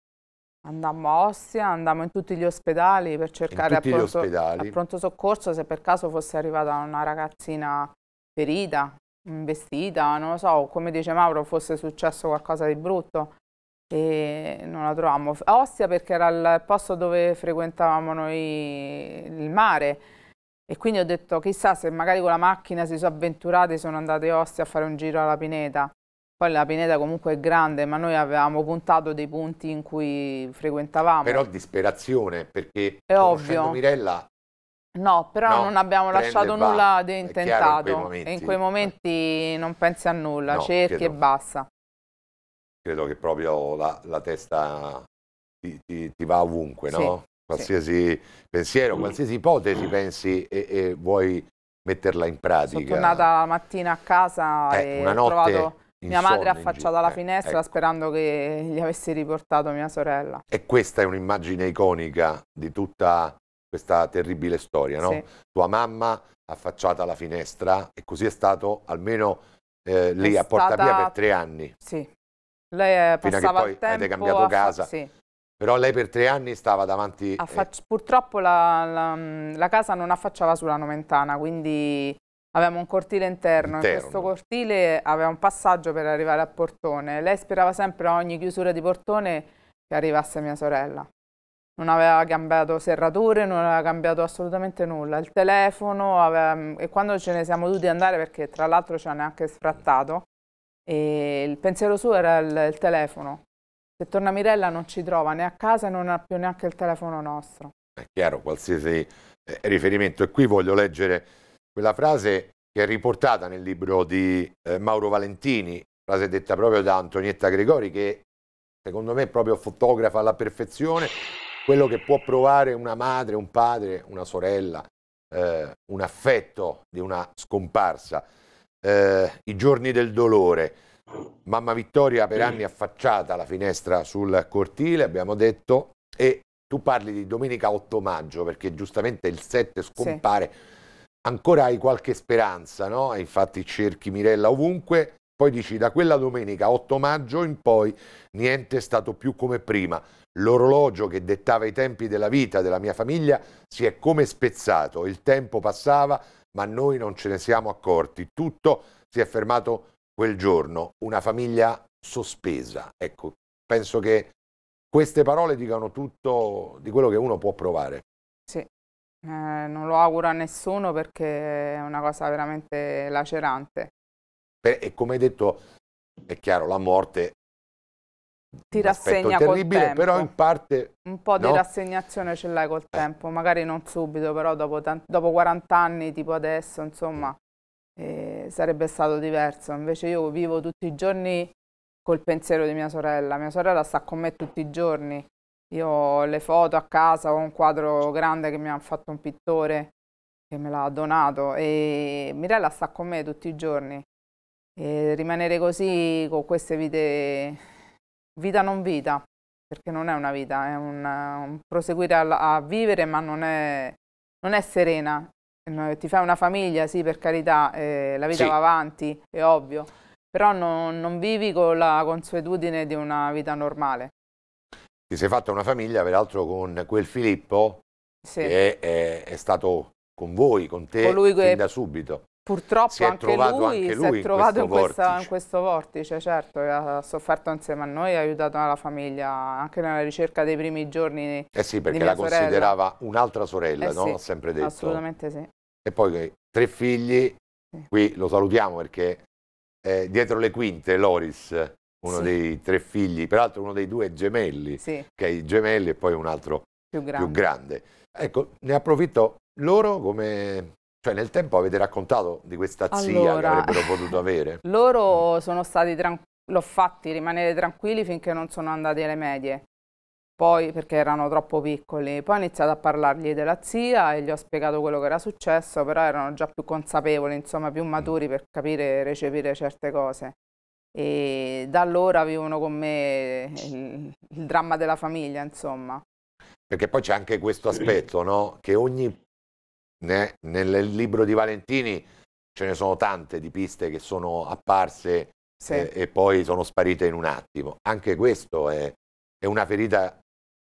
Andammo a Ostia, andammo in tutti gli ospedali per cercare a pronto, a pronto, soccorso se per caso fosse arrivata una ragazzina ferita, investita, non lo so, come dice Mauro, fosse successo qualcosa di brutto e non la trovammo. Ostia perché era il posto dove frequentavamo noi il mare e quindi ho detto chissà se magari con la macchina si sono avventurate sono andate a Ostia a fare un giro alla Pineta. Poi la Pineta comunque è grande, ma noi avevamo puntato dei punti in cui frequentavamo. Però disperazione, perché è ovvio. Mirella No, però no, non abbiamo lasciato nulla di intentato. In e in quei momenti non pensi a nulla, no, cerchi credo. e basta credo che proprio la, la testa ti, ti, ti, va ovunque, no? Sì, qualsiasi sì. pensiero, qualsiasi ipotesi mm. pensi e, e, vuoi metterla in pratica. Sono tornata la mattina a casa eh, e ho trovato mia madre affacciata alla eh, finestra eh, ecco. sperando che gli avessi riportato mia sorella. E questa è un'immagine iconica di tutta questa terribile storia, no? Sì. Tua mamma affacciata alla finestra e così è stato almeno eh, lì è a Porta Via per tre anni. Sì, lei eh, passava il tempo avete cambiato casa. Sì. Però lei per tre anni stava davanti... Eh. Purtroppo la, la, la, casa non affacciava sulla Nomentana, quindi avevamo un cortile interno. interno. In questo cortile aveva un passaggio per arrivare al portone. Lei sperava sempre a ogni chiusura di portone che arrivasse mia sorella. Non aveva cambiato serrature, non aveva cambiato assolutamente nulla. Il telefono, aveva... e quando ce ne siamo dovuti andare, perché tra l'altro ci hanno anche sfrattato, e il pensiero suo era il, il telefono. Se torna Mirella non ci trova né a casa e non ha più neanche il telefono nostro. È chiaro, qualsiasi eh, riferimento. E qui voglio leggere quella frase che è riportata nel libro di eh, Mauro Valentini, frase detta proprio da Antonietta Gregori, che secondo me proprio fotografa alla perfezione quello che può provare una madre, un padre, una sorella, eh, un affetto di una scomparsa eh, i giorni del dolore. Mamma Vittoria per anni affacciata alla finestra sul cortile, abbiamo detto, e tu parli di domenica 8 maggio perché giustamente il 7 scompare, sì. ancora hai qualche speranza, no? infatti cerchi Mirella ovunque, poi dici da quella domenica 8 maggio in poi niente è stato più come prima, l'orologio che dettava i tempi della vita della mia famiglia si è come spezzato, il tempo passava, ma noi non ce ne siamo accorti. Tutto si è fermato quel giorno, una famiglia sospesa. Ecco, penso che queste parole dicano tutto di quello che uno può provare. Sì, eh, non lo auguro a nessuno perché è una cosa veramente lacerante. Beh, e come hai detto, è chiaro, la morte ti rassegna terribile, tempo. però in parte... Un po' no? di rassegnazione ce l'hai col tempo, magari non subito, però dopo, dopo 40 anni, tipo adesso, insomma, eh, sarebbe stato diverso. Invece io vivo tutti i giorni col pensiero di mia sorella. Mia sorella sta con me tutti i giorni. Io ho le foto a casa, ho un quadro grande che mi ha fatto un pittore che me l'ha donato e Mirella sta con me tutti i giorni. E rimanere così con queste vite vita non vita, perché non è una vita, è un, un proseguire a, a, vivere ma non è, non è serena. Ti fai una famiglia, sì, per carità, eh, la vita sì. va avanti, è ovvio, però no, non vivi con la consuetudine di una vita normale. Ti sei fatta una famiglia, peraltro, con quel Filippo sì. che è, è, è stato con voi, con te, Colui fin che... da subito. Purtroppo anche lui, anche lui, si è trovato in, questo, in vortice. questo vortice, certo, ha sofferto insieme a noi, ha aiutato la famiglia anche nella ricerca dei primi giorni. Eh sì, perché la sorella. considerava un'altra sorella, eh no? Sì, Ho sempre detto. Assolutamente sì. E poi tre figli, sì. qui lo salutiamo perché è eh, dietro le quinte Loris, uno sì. dei tre figli, peraltro uno dei due gemelli, sì. che è i gemelli e poi un altro più grande. più grande. Ecco, ne approfitto loro come cioè nel tempo avete raccontato di questa zia allora, che avrebbero potuto avere? Loro sono stati tranquilli, l'ho fatti rimanere tranquilli finché non sono andati alle medie. Poi, perché erano troppo piccoli, poi ho iniziato a parlargli della zia e gli ho spiegato quello che era successo, però erano già più consapevoli, insomma più mm. maturi per capire e recepire certe cose. E da allora vivono con me il, il dramma della famiglia, insomma. Perché poi c'è anche questo aspetto, no? Che ogni né? nel libro di Valentini ce ne sono tante di piste che sono apparse sì. eh, e poi sono sparite in un attimo. Anche questo è, è una ferita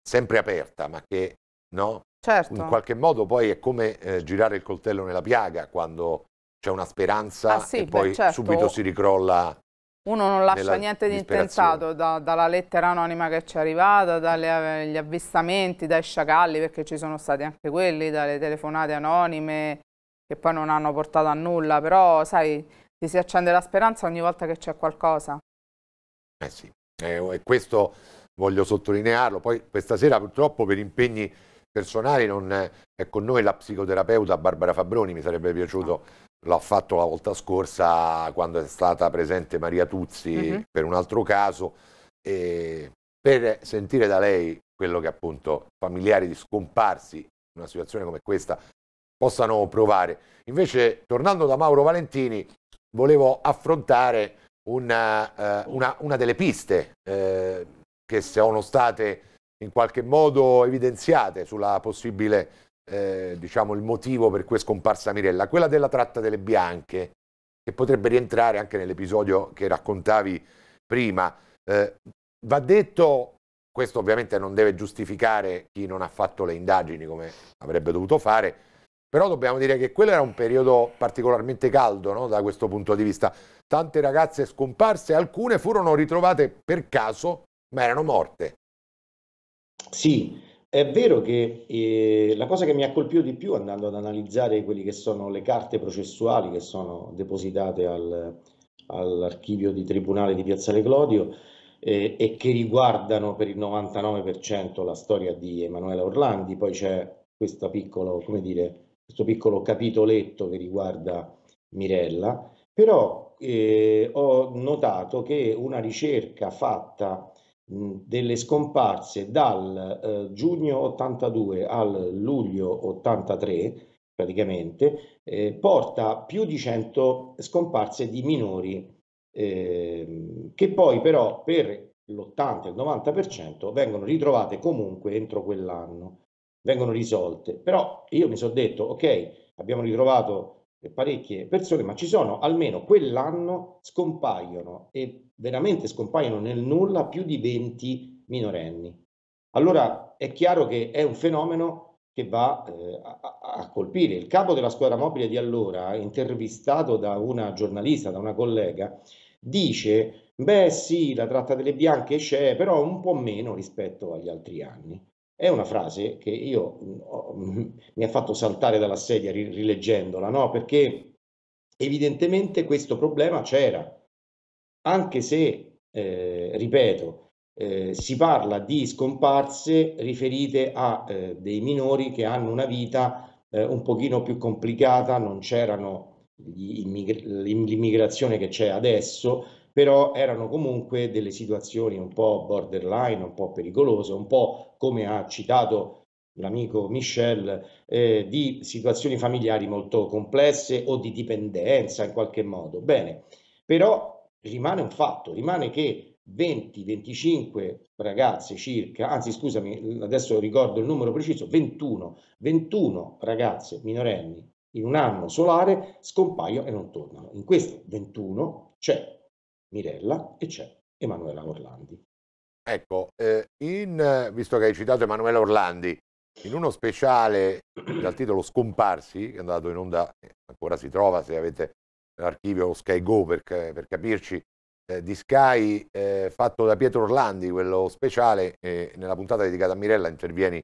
sempre aperta, ma che no? certo. in qualche modo poi è come eh, girare il coltello nella piaga quando c'è una speranza ah, sì, e poi beh, certo. subito si ricrolla uno non lascia niente di intensato da, dalla lettera anonima che ci è arrivata, dagli avvistamenti, dai sciacalli, perché ci sono stati anche quelli, dalle telefonate anonime che poi non hanno portato a nulla, però sai, ti si accende la speranza ogni volta che c'è qualcosa. Eh sì, eh, questo voglio sottolinearlo, poi questa sera purtroppo per impegni personali non è con noi la psicoterapeuta Barbara Fabroni, mi sarebbe piaciuto L'ho fatto la volta scorsa quando è stata presente Maria Tuzzi mm -hmm. per un altro caso per sentire da lei quello che appunto familiari di scomparsi in una situazione come questa possano provare. Invece tornando da Mauro Valentini volevo affrontare una, eh, una, una delle piste eh, che sono state in qualche modo evidenziate sulla possibile eh, diciamo, il motivo per cui è scomparsa Mirella, quella della tratta delle bianche, che potrebbe rientrare anche nell'episodio che raccontavi prima. Eh, va detto, questo ovviamente non deve giustificare chi non ha fatto le indagini come avrebbe dovuto fare, però dobbiamo dire che quello era un periodo particolarmente caldo no? da questo punto di vista. Tante ragazze scomparse, alcune furono ritrovate per caso, ma erano morte. Sì, è vero che eh, la cosa che mi ha colpito di più andando ad analizzare quelle che sono le carte processuali che sono depositate al, all'archivio di tribunale di Piazzale Clodio eh, e che riguardano per il 99% la storia di Emanuela Orlandi, poi c'è questo piccolo, dire, questo piccolo capitoletto che riguarda Mirella, però eh, ho notato che una ricerca fatta delle scomparse dal eh, giugno 82 al luglio 83 praticamente eh, porta più di 100 scomparse di minori eh, che poi però per l'80 e il 90% vengono ritrovate comunque entro quell'anno vengono risolte però io mi sono detto ok abbiamo ritrovato parecchie persone, ma ci sono almeno quell'anno scompaiono e veramente scompaiono nel nulla più di 20 minorenni. Allora è chiaro che è un fenomeno che va eh, a, a, colpire. Il capo della squadra mobile di allora, intervistato da una giornalista, da una collega, dice, beh sì, la tratta delle bianche c'è, però un po' meno rispetto agli altri anni. È una frase che io mm, mm, mi ha fatto saltare dalla sedia rileggendola, no? Perché evidentemente questo problema c'era, anche se, eh, ripeto, eh, si parla di scomparse riferite a eh, dei minori che hanno una vita eh, un pochino più complicata, non c'erano l'immigrazione che c'è adesso, però erano comunque delle situazioni un po' borderline, un po' pericolose, un po' come ha citato l'amico Michel, eh, di situazioni familiari molto complesse o di dipendenza in qualche modo. Bene, però rimane un fatto, rimane che 20-25 ragazze circa, anzi scusami, adesso ricordo il numero preciso, 21, 21 ragazze minorenni in un anno solare scompaiono e non tornano. In questi 21 c'è Mirella e c'è Emanuela Orlandi. Ecco, eh, in, eh, visto che hai citato Emanuela Orlandi, in uno speciale dal titolo Scomparsi, che è andato in onda, eh, ancora si trova se avete l'archivio Sky Go per, per capirci, eh, di Sky eh, fatto da Pietro Orlandi, quello speciale, nella puntata dedicata a Mirella intervieni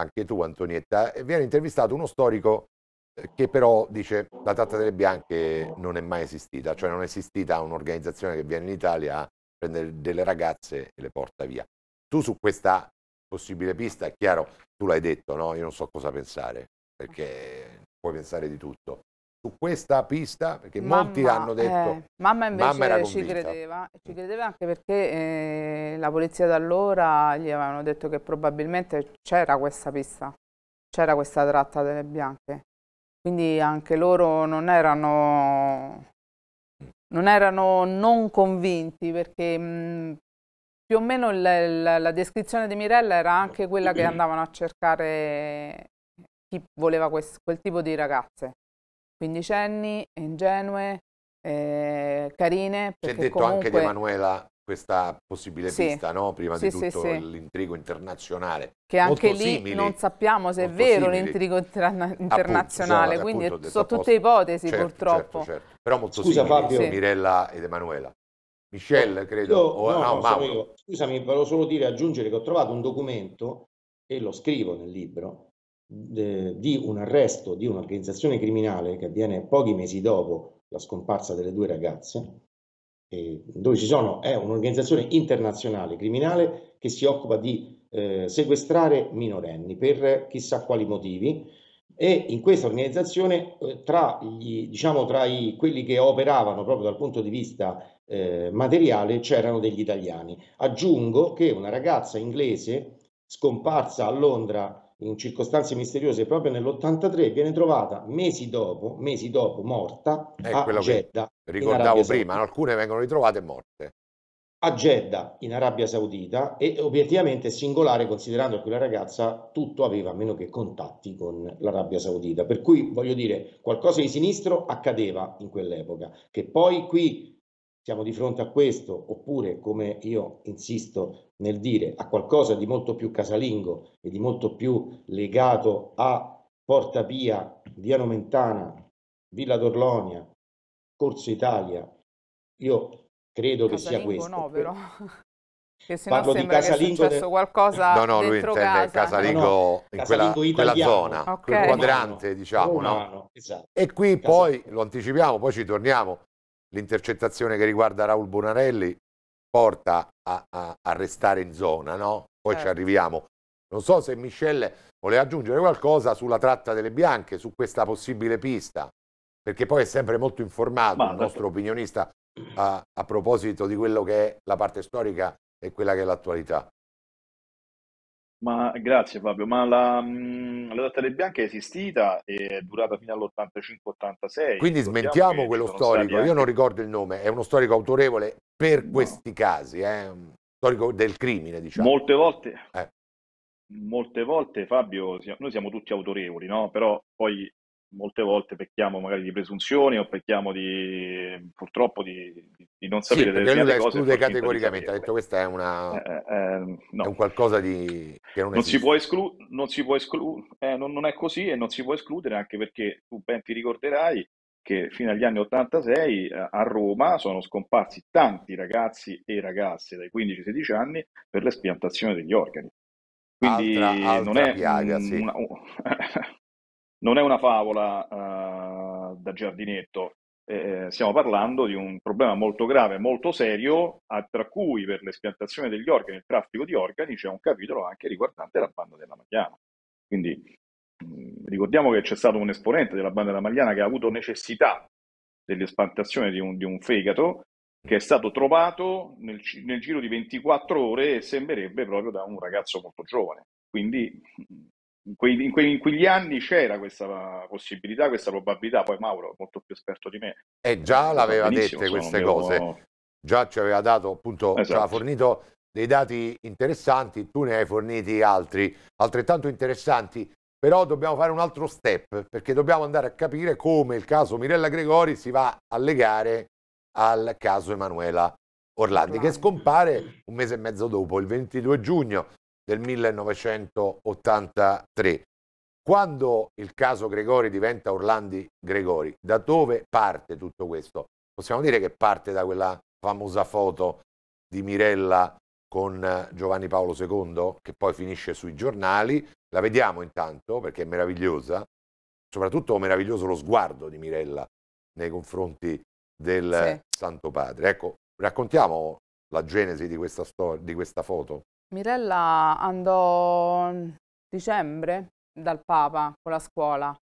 anche tu Antonietta, e viene intervistato uno storico che però dice la tratta delle bianche non è mai esistita, cioè non è esistita un'organizzazione che viene in Italia a prendere delle ragazze e le porta via. Tu su questa possibile pista, è chiaro, tu l'hai detto, no? Io non so cosa pensare, perché puoi pensare di tutto. Su questa pista, perché mamma, molti l'hanno eh, detto. Eh, mamma invece mamma ci credeva, ci mm. credeva anche perché eh, la polizia da allora gli avevano detto che probabilmente c'era questa pista, c'era questa tratta delle bianche quindi anche loro non erano, non, erano non convinti perché mh, più o meno il, la, la descrizione di Mirella era anche quella che andavano a cercare chi voleva quest, quel tipo di ragazze. Quindicenni, ingenue, eh, carine. Si è detto comunque... anche di Emanuela questa possibile sì. pista, no? prima sì, di tutto sì, l'intrigo internazionale. Che anche lì simili, non sappiamo se è vero l'intrigo interna internazionale, appunto, quindi appunto, sono tutte ipotesi certo, certo purtroppo. Certo, certo. Però molto Scusa, simili Fabio. Mirella ed Emanuela. Michelle, oh, credo. Io, o, no, no, Mauro. Scusami, volevo solo dire, aggiungere che ho trovato un documento, e lo scrivo nel libro, de, di un arresto di un'organizzazione criminale che avviene pochi mesi dopo la scomparsa delle due ragazze, dove ci sono, è un'organizzazione internazionale criminale che si occupa di eh, sequestrare minorenni per chissà quali motivi e in questa organizzazione eh, tra, gli, diciamo, tra i, quelli che operavano proprio dal punto di vista eh, materiale c'erano degli italiani. Aggiungo che una ragazza inglese scomparsa a Londra in circostanze misteriose proprio nell'83 viene trovata mesi dopo, mesi dopo morta È a quello Jeddah. Che ricordavo prima, alcune vengono ritrovate morte. A Jeddah in Arabia Saudita e obiettivamente è singolare considerando che quella ragazza tutto aveva meno che contatti con l'Arabia Saudita. Per cui voglio dire, qualcosa di sinistro accadeva in quell'epoca, che poi qui siamo di fronte a questo, oppure, come io insisto nel dire, a qualcosa di molto più casalingo e di molto più legato a Porta Pia, Via Nomentana, Villa d'Orlonia, Corso Italia. Io credo che sia questo. No, però. Che se Parlo no sembra che è successo qualcosa No, no, lui intende casa. casalingo, no, in, quella, in quella, zona, okay. quel quadrante, diciamo, Romano, no? Esatto. E qui Casal... poi, lo anticipiamo, poi ci torniamo, l'intercettazione che riguarda Raul Bonarelli porta a, a, a restare in zona, no? Poi certo. ci arriviamo. Non so se Michelle voleva aggiungere qualcosa sulla tratta delle bianche, su questa possibile pista, perché poi è sempre molto informato Ma, il nostro opinionista a, a proposito di quello che è la parte storica e quella che è l'attualità. Ma grazie Fabio, ma la, mhmm, la Trattaria Bianca è esistita e è durata fino all'85-86. Quindi Ricordiamo smentiamo che quello sono storico, io non anche... ricordo il nome, è uno storico autorevole per No. questi casi, eh, storico del crimine, diciamo. Molte volte, eh. molte volte Fabio, noi siamo tutti autorevoli, no? Però poi molte volte pecchiamo magari di presunzioni o pecchiamo di, purtroppo di, di non sapere sì, delle lui la esclude categoricamente, ha detto questa è una eh, eh, ehm, no. è un qualcosa di che non, non si può escludere, non si può escludere, eh, non, non, è così e non si può escludere anche perché tu ben ti ricorderai che fino agli anni 86 eh, a Roma sono scomparsi tanti ragazzi e ragazze dai 15-16 anni per l'espiantazione degli organi. Quindi altra, altra non è piaga, un, sì. una, non è una favola eh, da giardinetto, eh, eh, stiamo parlando di un problema molto grave, molto serio, a, tra cui per l'espiantazione degli organi e il traffico di organi c'è un capitolo anche riguardante la banda della Magliana. Quindi mh, ricordiamo che c'è stato un esponente della banda della Magliana che ha avuto necessità dell'espantazione di un, di un fegato che è stato trovato nel, nel, giro di 24 ore e sembrerebbe proprio da un ragazzo molto giovane. Quindi in, quei, in, quei, in, quegli anni c'era questa possibilità, questa probabilità, poi Mauro molto più esperto di me. E eh, già l'aveva detto queste mio... cose, già ci aveva dato appunto, esatto. ci aveva esatto. fornito dei dati interessanti, tu ne hai forniti altri altrettanto interessanti, però dobbiamo fare un altro step perché dobbiamo andare a capire come il caso Mirella Gregori si va a legare al caso Emanuela Orlandi, che scompare un mese e mezzo dopo, il 22 giugno del 1983. Quando il caso Gregori diventa Orlandi Gregori, da dove parte tutto questo? Possiamo dire che parte da quella famosa foto di Mirella con eh, Giovanni Paolo II, che poi finisce sui giornali. La vediamo intanto perché è meravigliosa, soprattutto meraviglioso lo sguardo di Mirella nei confronti del sì. Santo Padre. Ecco, raccontiamo la genesi di questa, di questa foto. Mirella andò mm, dicembre dal Papa con la scuola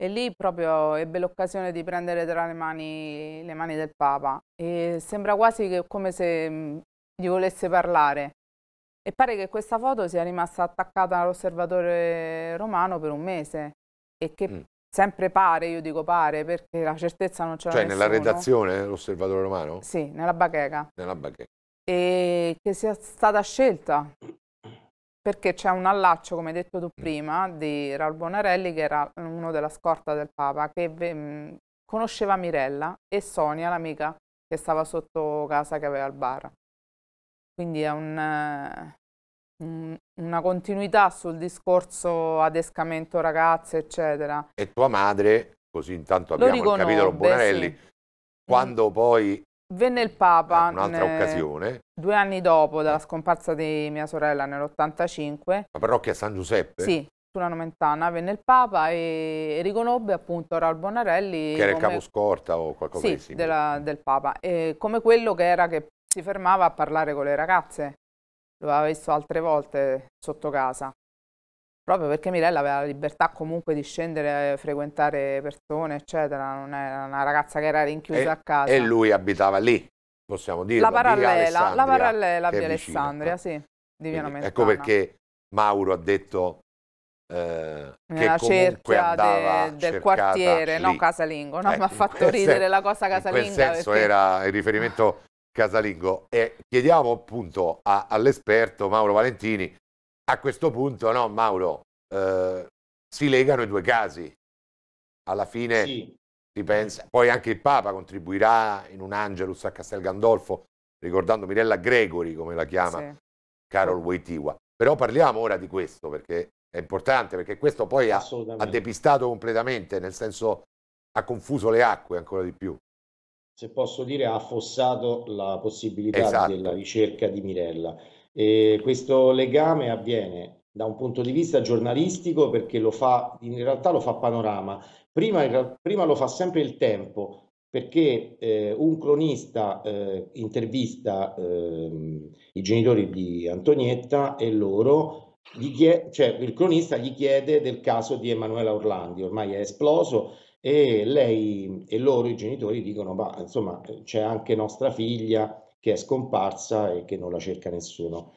e lì proprio ebbe l'occasione di prendere tra le mani, le mani del Papa e sembra quasi che, come se mm, gli volesse parlare. E pare che questa foto sia rimasta attaccata all'osservatore romano per un mese e che mm. sempre pare, io dico pare, perché la certezza non c'è. Cioè nessuno. nella redazione dell'osservatore romano? Sì, nella bacheca. Nella bacheca. E che sia stata scelta perché c'è un allaccio, come hai detto tu mm. prima, di Raul Bonarelli, che era uno della scorta del Papa, che mm, conosceva Mirella e Sonia, l'amica che stava sotto casa che aveva il bar. Quindi è un, eh, una continuità sul discorso adescamento ragazze, eccetera. E tua madre, così intanto abbiamo riconobbe, il capitolo Bonarelli, sì. quando mm. poi Venne il Papa. Eh, un'altra ne... occasione. Due anni dopo dalla scomparsa di mia sorella nell'85. La parrocchia San Giuseppe? Sì, sulla Nomentana. Venne il Papa e, riconobbe appunto Raul Bonarelli. Che era come... il caposcorta o qualcosa sì, di della, del Papa. E come quello che era che si fermava a parlare con le ragazze. Lo aveva visto altre volte sotto casa proprio perché Mirella aveva la libertà comunque di scendere, frequentare persone, eccetera, non era una ragazza che era rinchiusa e, a casa. E lui abitava lì, possiamo dire. La parallela, la parallela via Alessandria, sì, di Via Nomentana. Ecco perché Mauro ha detto eh, nella cerchia de, del quartiere, lì. no casalingo, no, eh, mi ha fatto ridere la cosa casalinga. In quel senso perché... era il riferimento casalingo e chiediamo appunto all'esperto Mauro Valentini a questo punto, no, Mauro, eh, si legano i due casi. Alla fine sì. si pensa, poi anche il Papa contribuirà in un Angelus a Castel Gandolfo, ricordando Mirella Gregori, come la chiama sì. Carol Waitiwa. Però parliamo ora di questo, perché è importante, perché questo poi ha, ha depistato completamente, nel senso ha confuso le acque ancora di più se posso dire, ha affossato la possibilità esatto. della ricerca di Mirella. E questo legame avviene da un punto di vista giornalistico perché lo fa, in realtà lo fa Panorama, prima, prima lo fa sempre il tempo perché eh, un cronista eh, intervista ehm, i genitori di Antonietta e loro Chiede, cioè, il cronista gli chiede del caso di Emanuela Orlandi, ormai è esploso e lei e loro, i genitori, dicono, ma insomma, c'è anche nostra figlia che è scomparsa e che non la cerca nessuno.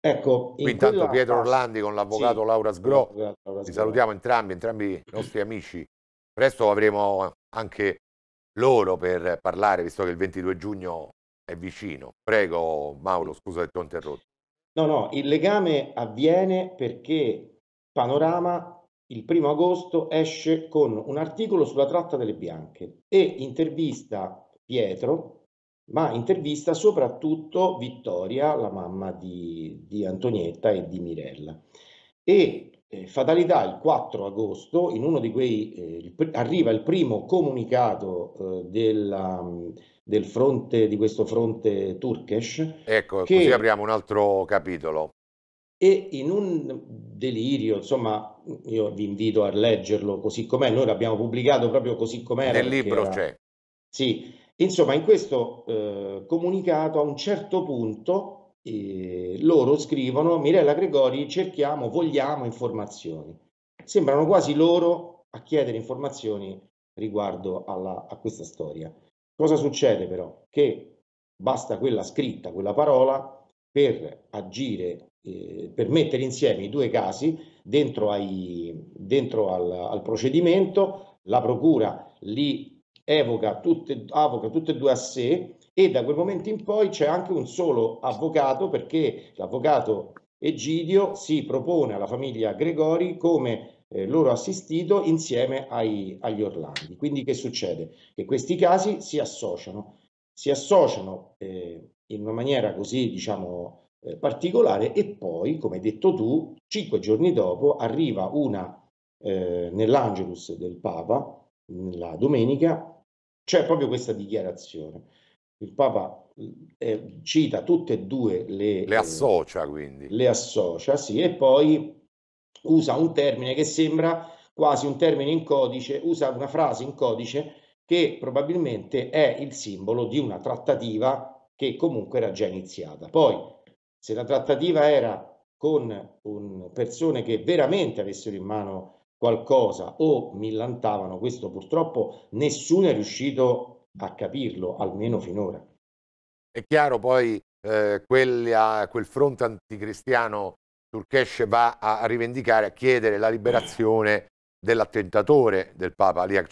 Ecco, Qui intanto quella... Pietro Orlandi con l'avvocato sì, Laura Sgro, Laura salutiamo entrambi, entrambi i nostri amici. Presto avremo anche loro per parlare, visto che il 22 giugno è vicino. Prego Mauro, scusa se ti ho interrotto. No, no, il legame avviene perché Panorama il primo agosto esce con un articolo sulla tratta delle bianche e intervista Pietro ma intervista soprattutto Vittoria, la mamma di, di Antonietta e di Mirella. E eh, fatalità, il 4 agosto, in uno di quei, eh, il, arriva il primo comunicato eh, della, del fronte, di questo fronte turkish. Ecco, che, così apriamo un altro capitolo. E in un delirio, insomma, io vi invito a leggerlo così com'è, noi l'abbiamo pubblicato proprio così com'è. Nel libro c'è. Sì, Insomma, in questo eh, comunicato a un certo punto eh, loro scrivono Mirella Gregori cerchiamo, vogliamo informazioni. Sembrano quasi loro a chiedere informazioni riguardo alla, a questa storia. Cosa succede però? Che basta quella scritta, quella parola per agire, eh, per mettere insieme i due casi dentro, ai, dentro al, al procedimento, la procura li evoca tutte, avoca tutte e due a sé e da quel momento in poi c'è anche un solo avvocato perché l'avvocato Egidio si propone alla famiglia Gregori come eh, loro assistito insieme ai, agli Orlandi. Quindi che succede? Che questi casi si associano, si associano eh, in una maniera così diciamo eh, particolare e poi, come hai detto tu, cinque giorni dopo arriva una eh, nell'Angelus del Papa, nella domenica, c'è cioè, proprio questa dichiarazione. Il Papa eh, eh, cita tutte e due le... Le eh, associa quindi. Le associa, sì, e poi usa un termine che sembra quasi un termine in codice, usa una frase in codice che probabilmente è il simbolo di una trattativa che comunque era già iniziata. Poi, se la trattativa era con un, persone che veramente avessero in mano qualcosa o millantavano, questo purtroppo nessuno è riuscito a capirlo, almeno finora. È chiaro poi eh, quella, quel fronte anticristiano Turkesh va a rivendicare, a chiedere la liberazione dell'attentatore del Papa Ali Non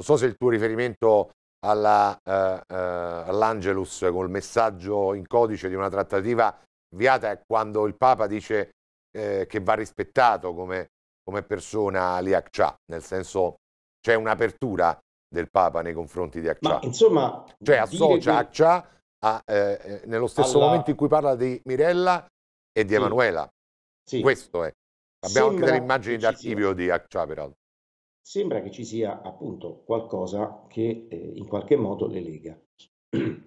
so se il tuo riferimento all'Angelus eh, eh, all col messaggio in codice di una trattativa inviata è quando il Papa dice eh, che va rispettato come come persona Ali accia, nel senso c'è un'apertura del Papa nei confronti di accia. Ma insomma, cioè associa che... Akcha eh, eh, nello stesso Alla... momento in cui parla di Mirella e di sì. Emanuela. Sì. Questo è. Abbiamo Sembra anche delle immagini d'archivio di accia, peraltro. Sembra che ci sia appunto qualcosa che eh, in qualche modo le lega.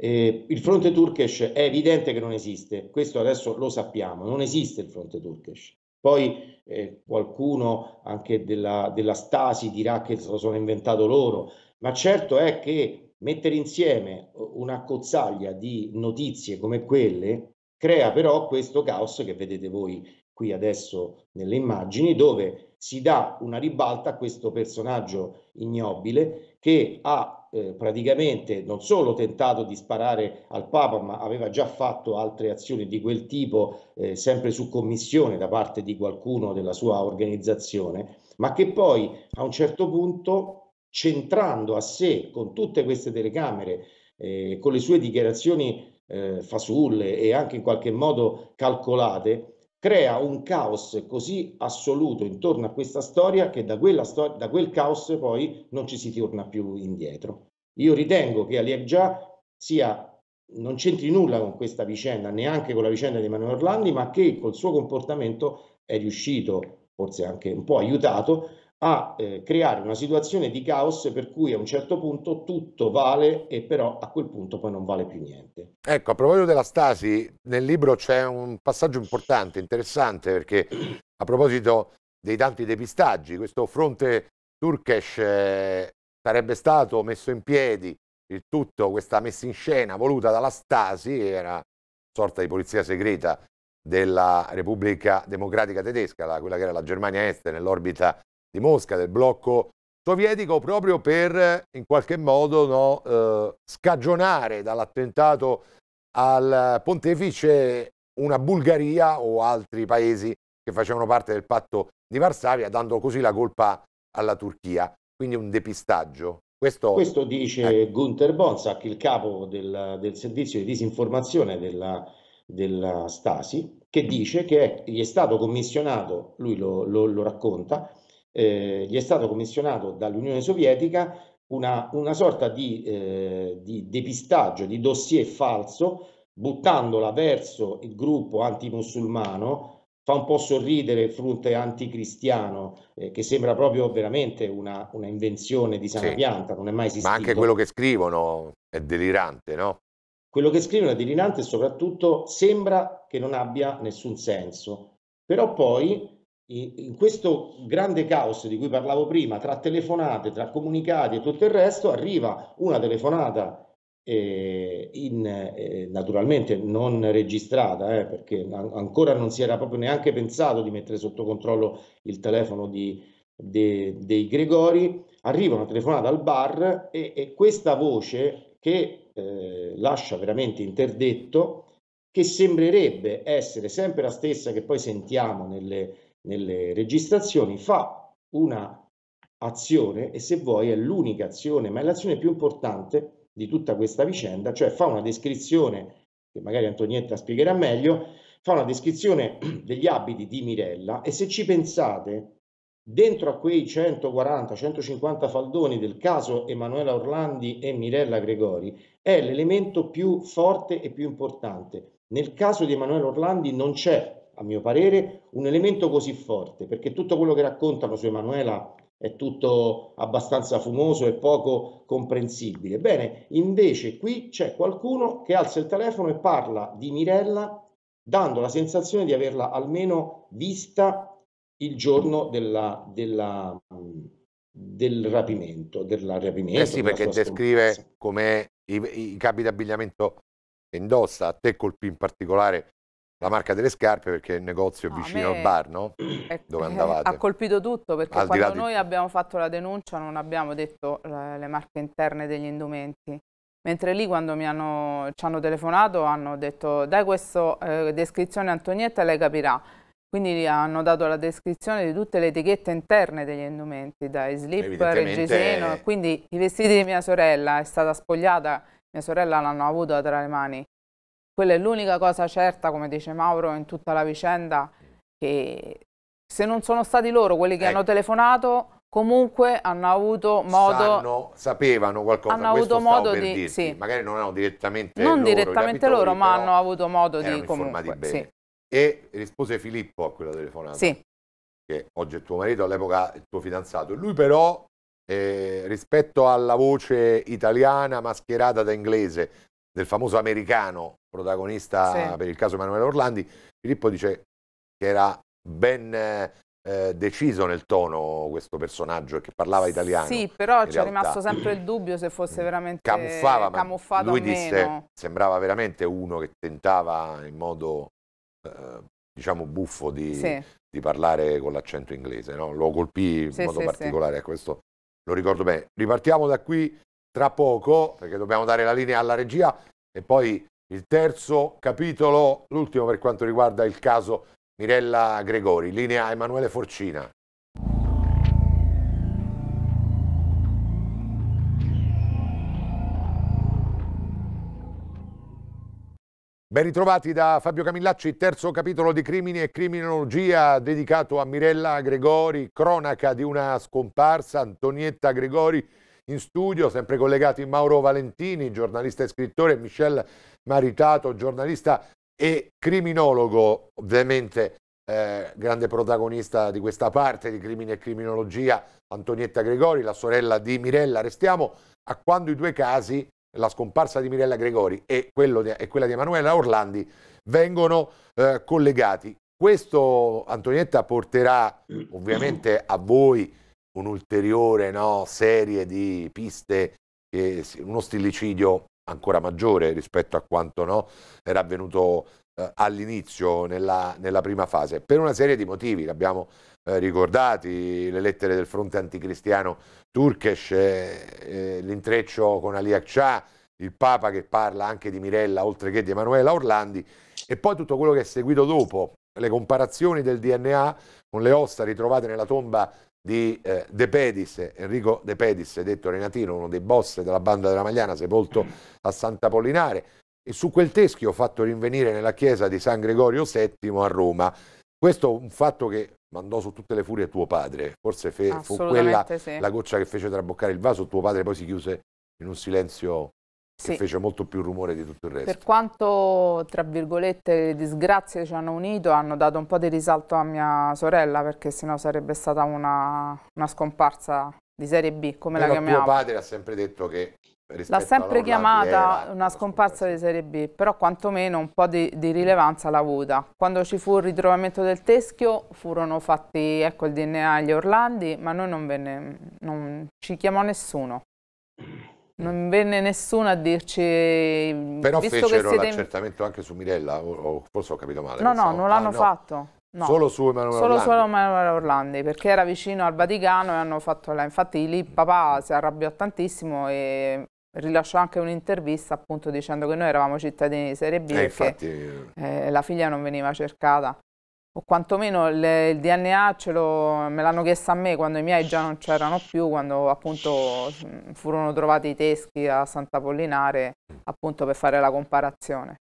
Eh, il fronte turkish è evidente che non esiste, questo adesso lo sappiamo, non esiste il fronte turkish. Poi eh, qualcuno anche della, della Stasi dirà che lo sono inventato loro, ma certo è che mettere insieme una cozzaglia di notizie come quelle crea però questo caos che vedete voi qui adesso nelle immagini, dove si dà una ribalta a questo personaggio ignobile che ha eh, praticamente non solo tentato di sparare al Papa, ma aveva già fatto altre azioni di quel tipo, eh, sempre su commissione da parte di qualcuno della sua organizzazione, ma che poi a un certo punto, centrando a sé con tutte queste telecamere, eh, con le sue dichiarazioni eh, fasulle e anche in qualche modo calcolate, crea un caos così assoluto intorno a questa storia che da, stor- da quel caos poi non ci si torna più indietro. Io ritengo che Ali Abjah sia non c'entri nulla con questa vicenda, neanche con la vicenda di Manuel Orlandi, ma che col suo comportamento è riuscito, forse anche un po' aiutato, a eh, creare una situazione di caos per cui a un certo punto tutto vale e però a quel punto poi non vale più niente. Ecco, a proposito della Stasi, nel libro c'è un passaggio importante, interessante, perché a proposito dei tanti depistaggi, questo fronte turkish eh, sarebbe stato messo in piedi il tutto, questa messa in scena voluta dalla Stasi, era una sorta di polizia segreta della Repubblica Democratica Tedesca, la, quella che era la Germania Est nell'orbita di Mosca, del blocco sovietico, proprio per in qualche modo no, eh, scagionare dall'attentato al pontefice una Bulgaria o altri paesi che facevano parte del patto di Varsavia, dando così la colpa alla Turchia. Quindi un depistaggio. Questo, Questo dice eh. Ecco. Gunther Bonsack, il capo del, del servizio di disinformazione della, della Stasi, che dice che gli è stato commissionato, lui lo, lo, lo racconta, eh, gli è stato commissionato dall'Unione Sovietica una, una sorta di, eh, di depistaggio, di dossier falso, buttandola verso il gruppo antimusulmano, fa un po' sorridere il fronte anticristiano, eh, che sembra proprio veramente una, una invenzione di sana sì. pianta, non è mai esistito. Ma anche quello che scrivono è delirante, no? Quello che scrivono è delirante e soprattutto sembra che non abbia nessun senso. Però poi in questo grande caos di cui parlavo prima, tra telefonate, tra comunicati e tutto il resto, arriva una telefonata eh, in, eh, naturalmente non registrata, eh, perché ancora non si era proprio neanche pensato di mettere sotto controllo il telefono di, de, dei Gregori, arriva una telefonata al bar e, e questa voce che eh, lascia veramente interdetto, che sembrerebbe essere sempre la stessa che poi sentiamo nelle nelle registrazioni, fa una azione e se vuoi è l'unica azione, ma è l'azione più importante di tutta questa vicenda, cioè fa una descrizione, che magari Antonietta spiegherà meglio, fa una descrizione degli abiti di Mirella e se ci pensate, dentro a quei 140-150 faldoni del caso Emanuela Orlandi e Mirella Gregori è l'elemento più forte e più importante. Nel caso di Emanuela Orlandi non c'è a mio parere, un elemento così forte, perché tutto quello che raccontano su Emanuela è tutto abbastanza fumoso e poco comprensibile. Bene, invece qui c'è qualcuno che alza il telefono e parla di Mirella dando la sensazione di averla almeno vista il giorno della, della, del rapimento. Della rapimento eh sì, perché descrive come i, i capi d'abbigliamento che indossa, a te colpì in particolare la marca delle scarpe perché il negozio ah, vicino al bar, no? È, Dove andavate? Ha colpito tutto perché Al quando di... noi abbiamo fatto la denuncia non abbiamo detto eh, le, marche interne degli indumenti. Mentre lì quando hanno, ci hanno telefonato hanno detto dai questa eh, descrizione Antonietta lei capirà. Quindi hanno dato la descrizione di tutte le etichette interne degli indumenti, dai slipper, il giseno. Quindi i vestiti di mia sorella è stata spogliata, mia sorella l'hanno avuta tra le mani quella è l'unica cosa certa, come dice Mauro, in tutta la vicenda, che se non sono stati loro quelli che ecco. hanno telefonato, comunque hanno avuto modo Sanno, sapevano qualcosa hanno avuto modo di dirti. sì. magari non hanno direttamente non loro, direttamente loro ma hanno avuto modo di comunque sì. e rispose Filippo a quella telefonata sì. che oggi è tuo marito all'epoca il tuo fidanzato lui però eh, rispetto alla voce italiana mascherata da inglese del famoso americano protagonista sì. per il caso Emanuele Orlandi, Filippo dice che era ben eh, deciso nel tono questo personaggio che parlava italiano. Sì, però c'è rimasto sempre il dubbio se fosse mm. veramente camuffava, camuffato lui disse, sembrava veramente uno che tentava in modo eh, diciamo buffo di, sì. di parlare con l'accento inglese, no? lo colpì in sì, modo particolare a ecco, questo lo ricordo bene. Ripartiamo da qui tra poco, perché dobbiamo dare la linea alla regia, e poi il terzo capitolo, l'ultimo per quanto riguarda il caso Mirella Gregori. Linea Emanuele Forcina. Ben ritrovati da Fabio Camillacci, terzo capitolo di Crimini e Criminologia dedicato a Mirella Gregori, cronaca di una scomparsa, Antonietta Gregori, in studio, sempre collegati Mauro Valentini, giornalista e scrittore, Michel Maritato, giornalista e criminologo, ovviamente eh, grande protagonista di questa parte di crimini e criminologia, Antonietta Gregori, la sorella di Mirella. Restiamo a quando i due casi, la scomparsa di Mirella Gregori e, di, e quella di Emanuela Orlandi, vengono eh, collegati. Questo Antonietta porterà ovviamente a voi un'ulteriore no, serie di piste, eh, uno stillicidio ancora maggiore rispetto a quanto no, era avvenuto eh, all'inizio, nella, nella, prima fase, per una serie di motivi che abbiamo eh, ricordati, le lettere del fronte anticristiano turkesh, eh, eh, l'intreccio con Ali Akçà, il Papa che parla anche di Mirella oltre che di Emanuela Orlandi e poi tutto quello che è seguito dopo, le comparazioni del DNA con le ossa ritrovate nella tomba di eh, De Pedis, Enrico De Pedis, detto Renatino, uno dei boss della banda della Magliana, sepolto a Santa Pollinare. E su quel teschio fatto rinvenire nella chiesa di San Gregorio VII a Roma. Questo è un fatto che mandò su tutte le furie tuo padre, forse fu quella sì. la goccia che fece traboccare il vaso, tuo padre poi si chiuse in un silenzio sì. che fece molto più rumore di tutto il resto. Per quanto, tra virgolette, le disgrazie ci hanno unito, hanno dato un po' di risalto a mia sorella, perché sennò sarebbe stata una, una scomparsa di serie B, come Però la chiamiamo. Mio padre ha sempre detto che L'ha sempre chiamata era, una scomparsa di Serie B, però quantomeno un po' di, di, rilevanza l'ha avuta. Quando ci fu il ritrovamento del teschio furono fatti ecco, il DNA agli Orlandi, ma noi non, venne, non ci chiamò nessuno. Non venne nessuno a dirci... Però fecero l'accertamento anche su Mirella, o, forse ho capito male. No, pensavo. no, non l'hanno ah, no. fatto. No. Solo su Emanuele Solo Orlandi? Solo su Emanuele Orlandi, perché era vicino al Vaticano e hanno fatto là. Infatti lì papà si arrabbiò tantissimo e rilasciò anche un'intervista appunto dicendo che noi eravamo cittadini di Serie B eh, perché infatti... Eh, eh, la figlia non veniva cercata o quantomeno il, il DNA lo, me l'hanno chiesto a me quando i miei già non c'erano più, quando appunto mm, furono trovati i teschi a Santa Pollinare appunto per fare la comparazione.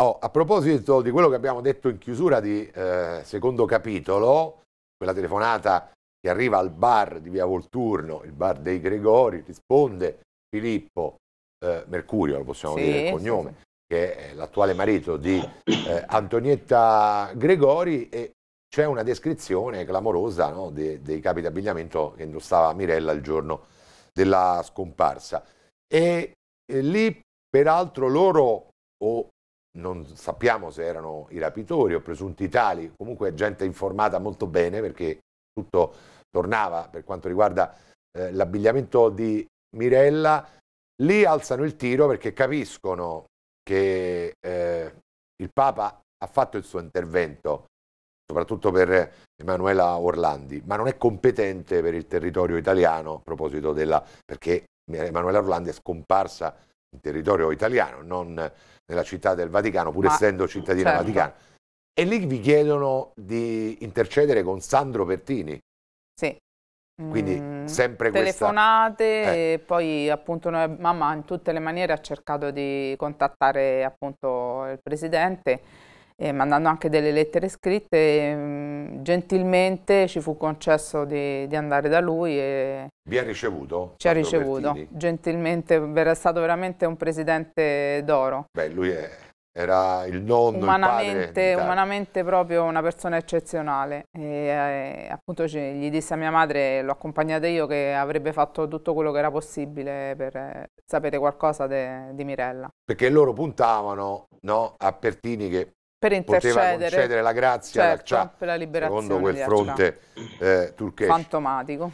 Oh, a proposito di quello che abbiamo detto in chiusura di eh, secondo capitolo, quella telefonata che arriva al bar di Via Volturno, il bar dei Gregori, risponde Filippo eh, Mercurio, lo possiamo sì, dire il cognome, sì, che è l'attuale marito di eh, Antonietta Gregori, e c'è una descrizione clamorosa no, dei, dei capi d'abbigliamento che indossava Mirella il giorno della scomparsa. E, e lì, peraltro, loro, o non sappiamo se erano i rapitori o presunti tali, comunque gente informata molto bene perché tutto tornava per quanto riguarda eh, l'abbigliamento di Mirella, lì alzano il tiro perché capiscono che eh, il Papa ha fatto il suo intervento, soprattutto per Emanuela Orlandi, ma non è competente per il territorio italiano a proposito della... perché Emanuela Orlandi è scomparsa in territorio italiano, non nella città del Vaticano, pur ma, essendo cittadina certo. vaticana. E lì vi chiedono di intercedere con Sandro Pertini. Sì. Quindi mm. sempre telefonate eh. e poi appunto noi, mamma in tutte le maniere ha cercato di contattare appunto il presidente eh, mandando anche delle lettere scritte mh, mm, gentilmente ci fu concesso di, di, andare da lui e vi ha ricevuto? ci ha ricevuto Bertini. gentilmente era stato veramente un presidente d'oro beh lui è era il nonno, umanamente, il umanamente proprio una persona eccezionale. E, eh, appunto gli disse a mia madre, l'ho accompagnata io, che avrebbe fatto tutto quello che era possibile per eh, sapere qualcosa di Mirella. Perché loro puntavano no, a Pertini che per poteva concedere la grazia certo, cioè, per la liberazione secondo quel fronte eh, turchese. Fantomatico.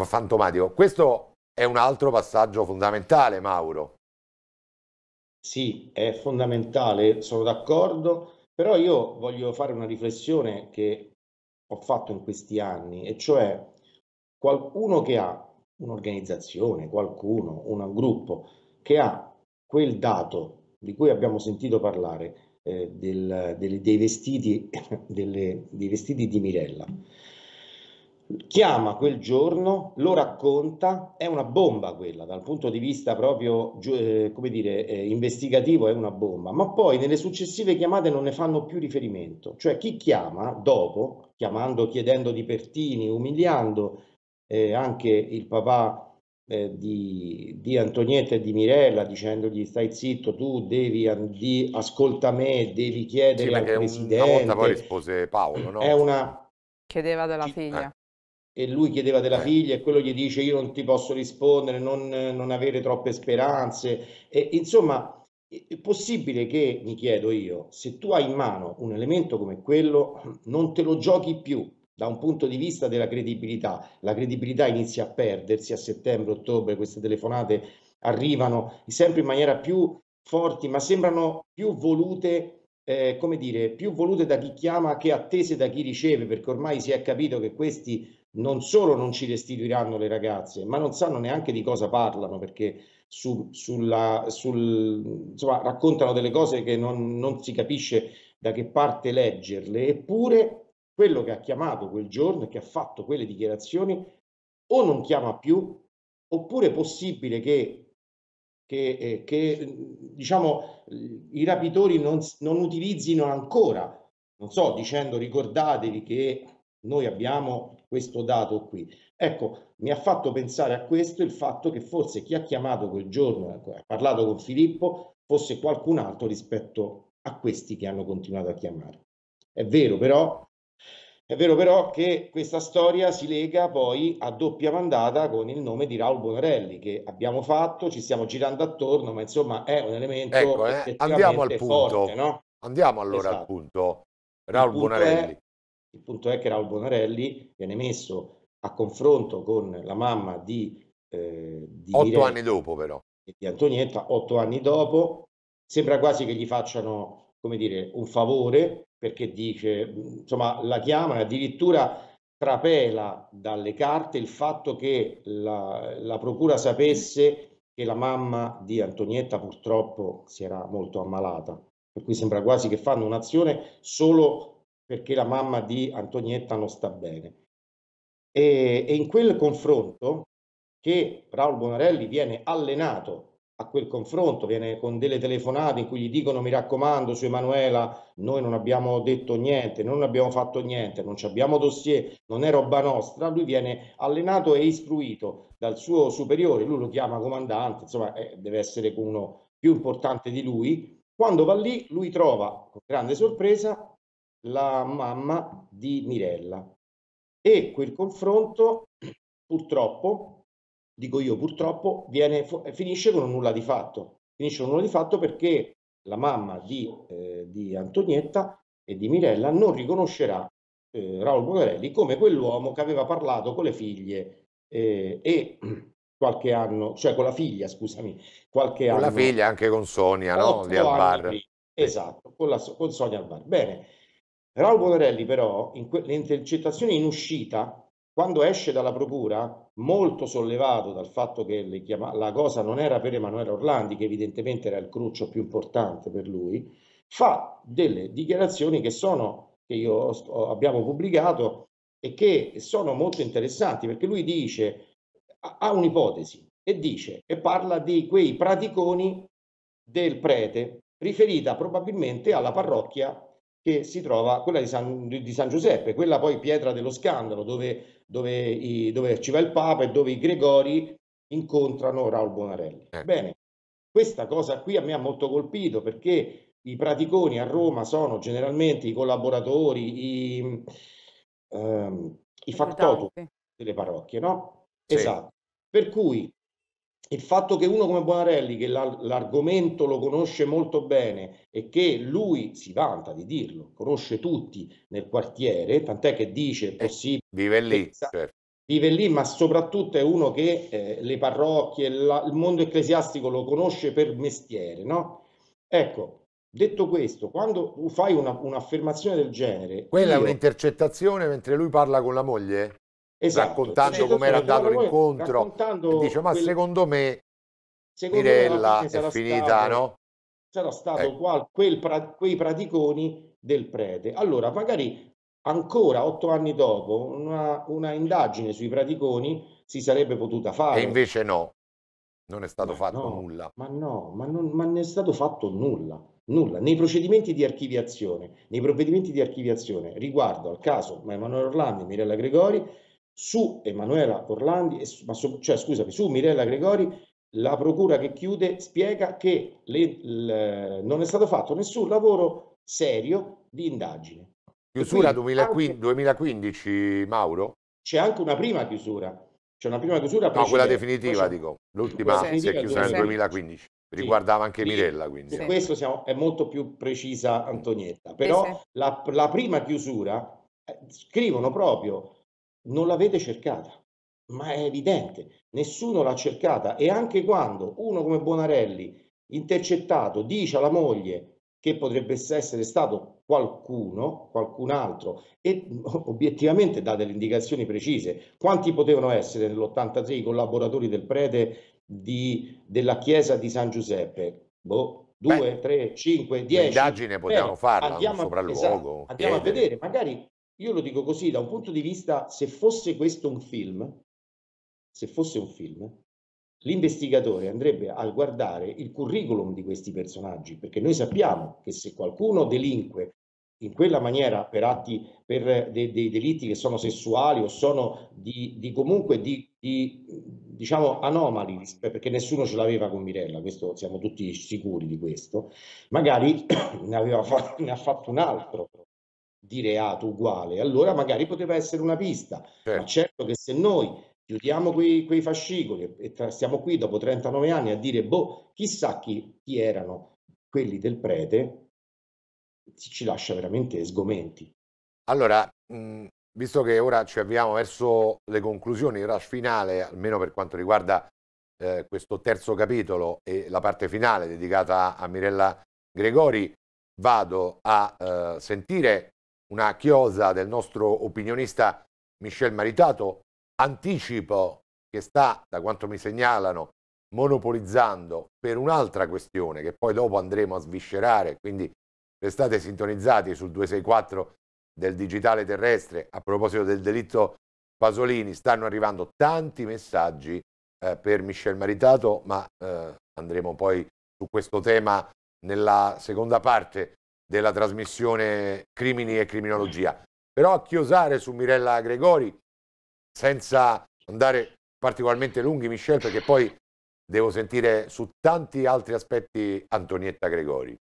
Fantomatico. Questo è un altro passaggio fondamentale, Mauro. Sì, è fondamentale, sono d'accordo, però io voglio fare una riflessione che ho fatto in questi anni, e cioè qualcuno che ha un'organizzazione, qualcuno, un gruppo che ha quel dato di cui abbiamo sentito parlare, eh, del, del, dei, vestiti, delle, dei vestiti di Mirella, chiama quel giorno, lo racconta, è una bomba quella, dal punto di vista proprio, eh, come dire, eh, investigativo è una bomba, ma poi nelle successive chiamate non ne fanno più riferimento, cioè chi chiama dopo, chiamando, chiedendo di Pertini, umiliando eh, anche il papà eh, di, di Antonietta e di Mirella, dicendogli stai zitto, tu devi andi, ascolta me, devi chiedere sì, al presidente. Una volta poi rispose Paolo, no? È una... Chiedeva della eh, figlia e lui chiedeva della eh. figlia e quello gli dice io non ti posso rispondere, non, non avere troppe speranze. E, insomma, è possibile che, mi chiedo io, se tu hai in mano un elemento come quello, non te lo giochi più da un punto di vista della credibilità. La credibilità inizia a perdersi a settembre, ottobre, queste telefonate arrivano sempre in maniera più forti, ma sembrano più volute eh, come dire, più volute da chi chiama che attese da chi riceve, perché ormai si è capito che questi non solo non ci restituiranno le ragazze, ma non sanno neanche di cosa parlano perché su, sulla, sul, insomma, raccontano delle cose che non, non si capisce da che parte leggerle, eppure quello che ha chiamato quel giorno e che ha fatto quelle dichiarazioni o non chiama più, oppure è possibile che che, eh, che, diciamo i rapitori non, non, utilizzino ancora, non so, dicendo ricordatevi che noi abbiamo questo dato qui. Ecco, mi ha fatto pensare a questo il fatto che forse chi ha chiamato quel giorno, ecco, ha parlato con Filippo, fosse qualcun altro rispetto a questi che hanno continuato a chiamare. È vero però, è vero però che questa storia si lega poi a doppia mandata con il nome di Raul Bonarelli che abbiamo fatto, ci stiamo girando attorno, ma insomma è un elemento ecco, eh, andiamo al punto. Forte, no? Andiamo allora esatto. al punto. Raul Bonarelli. È il punto è che Raul Bonarelli viene messo a confronto con la mamma di... Eh, di otto Irene anni dopo però. di Antonietta, otto anni dopo. Sembra quasi che gli facciano, come dire, un favore perché dice, insomma, la chiamano addirittura trapela dalle carte il fatto che la, la, procura sapesse che la mamma di Antonietta purtroppo si era molto ammalata, per cui sembra quasi che fanno un'azione solo perché la mamma di Antonietta non sta bene. E, e in quel confronto che Raul Bonarelli viene allenato a quel confronto, viene con delle telefonate in cui gli dicono mi raccomando su Emanuela, noi non abbiamo detto niente, non abbiamo fatto niente, non ci abbiamo dossier, non è roba nostra, lui viene allenato e istruito dal suo superiore, lui lo chiama comandante, insomma eh, deve essere uno più importante di lui, quando va lì lui trova con grande sorpresa la mamma di Mirella e quel confronto purtroppo, dico io purtroppo, viene, eh, finisce con un nulla di fatto. Finisce con un nulla di fatto perché la mamma di, eh, di Antonietta e di Mirella non riconoscerà eh, Raul Pogarelli come quell'uomo che aveva parlato con le figlie eh, e qualche anno, cioè con la figlia, scusami, qualche con anno. Con la figlia anche con Sonia, no? Di Albar. Anni, esatto, con, la, con Sonia Albar. Bene, Raul Bonarelli però, in que- le intercettazioni in uscita, quando esce dalla procura, molto sollevato dal fatto che chiama- la cosa non era per Emanuele Orlandi, che evidentemente era il cruccio più importante per lui, fa delle dichiarazioni che sono, che io sto, abbiamo pubblicato e che sono molto interessanti, perché lui dice, ha un'ipotesi e dice, e parla di quei praticoni del prete, riferita probabilmente alla parrocchia che si trova, quella di San, di San Giuseppe, quella poi pietra dello scandalo, dove, dove, i, dove, ci va il Papa e dove i Gregori incontrano Raul Bonarelli. Eh. Bene, questa cosa qui a me ha molto colpito perché i praticoni a Roma sono generalmente i collaboratori, i, ehm, i factotum delle parrocchie, no? Sì. Esatto. Per cui il fatto che uno come Bonarelli, che l'argomento lo conosce molto bene e che lui si vanta di dirlo, conosce tutti nel quartiere, tant'è che dice eh, possibile. Vive lì, certo. vive lì, ma soprattutto è uno che eh, le parrocchie, la, il mondo ecclesiastico lo conosce per mestiere, no? Ecco, detto questo, quando fai una, un'affermazione del genere... Quella io... è un'intercettazione mentre lui parla con la moglie? esatto. raccontando come era andato l'incontro. Dice, ma quel... secondo me secondo Mirella me è finita, stato, no? C'era stato eh. qual, quel, quei praticoni del prete. Allora, magari ancora otto anni dopo una, una indagine sui praticoni si sarebbe potuta fare. E invece no, non è stato ma fatto no, nulla. Ma no, ma non, ma non è stato fatto nulla. Nulla. Nei procedimenti di archiviazione, nei provvedimenti di archiviazione riguardo al caso Emanuele Orlando e Mirella Gregori, su Emanuela Orlandi, su, cioè scusami, su Mirella Gregori, la procura che chiude spiega che le, le, non è stato fatto nessun lavoro serio di indagine. Chiusura quindi, 2015, 2015, Mauro? C'è anche una prima chiusura. C'è una prima chiusura. No, quella definitiva, dico. L'ultima si è chiusa nel 2015. Riguardava anche Mirella, quindi. Su questo siamo, è molto più precisa Antonietta. Però la, la prima chiusura eh, scrivono proprio non l'avete cercata, ma è evidente, nessuno l'ha cercata e anche quando uno come Bonarelli, intercettato, dice alla moglie che potrebbe essere stato qualcuno, qualcun altro, e obiettivamente date delle indicazioni precise, quanti potevano essere nell'83 i collaboratori del prete di, della chiesa di San Giuseppe? Boh, 2, 3, 5, 10. L'indagine possiamo farla, andiamo, un sopralluogo. Esatto, andiamo a vedere, magari io lo dico così, da un punto di vista, se fosse questo un film, se fosse un film, l'investigatore andrebbe a guardare il curriculum di questi personaggi, perché noi sappiamo che se qualcuno delinque in quella maniera per atti, per dei, dei delitti che sono sessuali o sono di, di comunque di, di, diciamo anomali, perché nessuno ce l'aveva con Mirella, questo siamo tutti sicuri di questo, magari ne, aveva fatto, ne ha fatto un altro di reato uguale, allora magari poteva essere una pista. Certo. Ma certo che se noi chiudiamo quei, quei fascicoli e tra, stiamo qui dopo 39 anni a dire, boh, chissà chi, chi erano quelli del prete, ci lascia veramente sgomenti. Allora, mh, visto che ora ci avviamo verso le conclusioni, il rush finale, almeno per quanto riguarda eh, questo terzo capitolo e la parte finale dedicata a, Mirella Gregori, vado a eh, sentire una chiosa del nostro opinionista Michel Maritato, anticipo che sta, da quanto mi segnalano, monopolizzando per un'altra questione che poi dopo andremo a sviscerare, quindi restate sintonizzati sul 264 del digitale terrestre a proposito del delitto Pasolini, stanno arrivando tanti messaggi eh, per Michel Maritato, ma eh, andremo poi su questo tema nella seconda parte della trasmissione Crimini e Criminologia. Però a chiosare su Mirella Gregori, senza andare particolarmente lunghi, Michel, perché poi devo sentire su tanti altri aspetti Antonietta Gregori.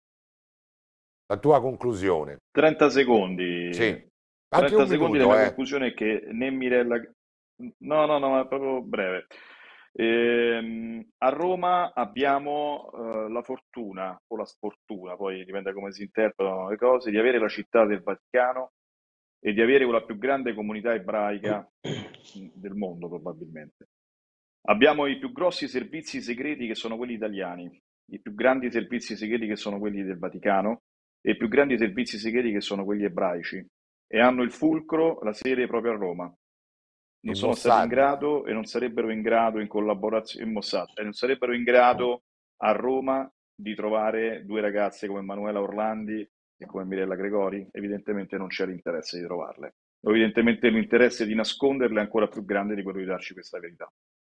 La tua conclusione. 30 secondi. Sì. Anche 30 secondi minuto, della eh. conclusione che né Mirella... No, no, no, ma proprio breve. Ehm, a Roma abbiamo eh, la fortuna o la sfortuna, poi dipende da come si interpretano le cose, di avere la città del Vaticano e di avere la più grande comunità ebraica del mondo probabilmente. Abbiamo i più grossi servizi segreti che sono quelli italiani, i più grandi servizi segreti che sono quelli del Vaticano e i più grandi servizi segreti che sono quelli ebraici e hanno il fulcro, la sede proprio a Roma non sono Mossad. stati in grado e non sarebbero in grado in collaborazione in Mossad e non sarebbero in grado a Roma di trovare due ragazze come Manuela Orlandi e come Mirella Gregori, evidentemente non c'è l'interesse di trovarle. Evidentemente l'interesse di nasconderle è ancora più grande di quello di darci questa verità.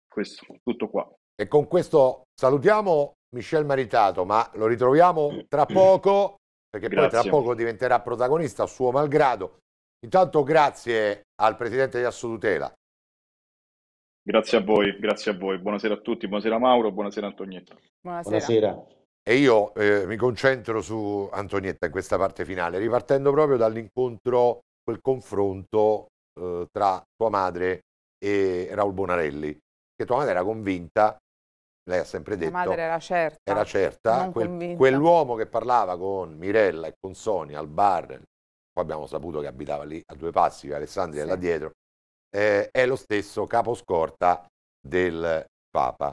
Questo, tutto qua. E con questo salutiamo Michel Maritato, ma lo ritroviamo tra poco, perché Grazie. poi tra poco diventerà protagonista, suo malgrado, Intanto grazie al presidente di Assolutela. Grazie a voi, grazie a voi. Buonasera a tutti, buonasera Mauro, buonasera Antonietta. Buonasera. buonasera. E io eh, mi concentro su Antonietta in questa parte finale, ripartendo proprio dall'incontro, quel confronto eh, tra tua madre e Raul Bonarelli, che tua madre era convinta, lei ha sempre detto... Tua madre era certa. Era certa, quel, quell'uomo che parlava con Mirella e con Sonia al bar poi abbiamo saputo che abitava lì a due passi, che Alessandria sì. è là dietro, eh, è lo stesso caposcorta del Papa.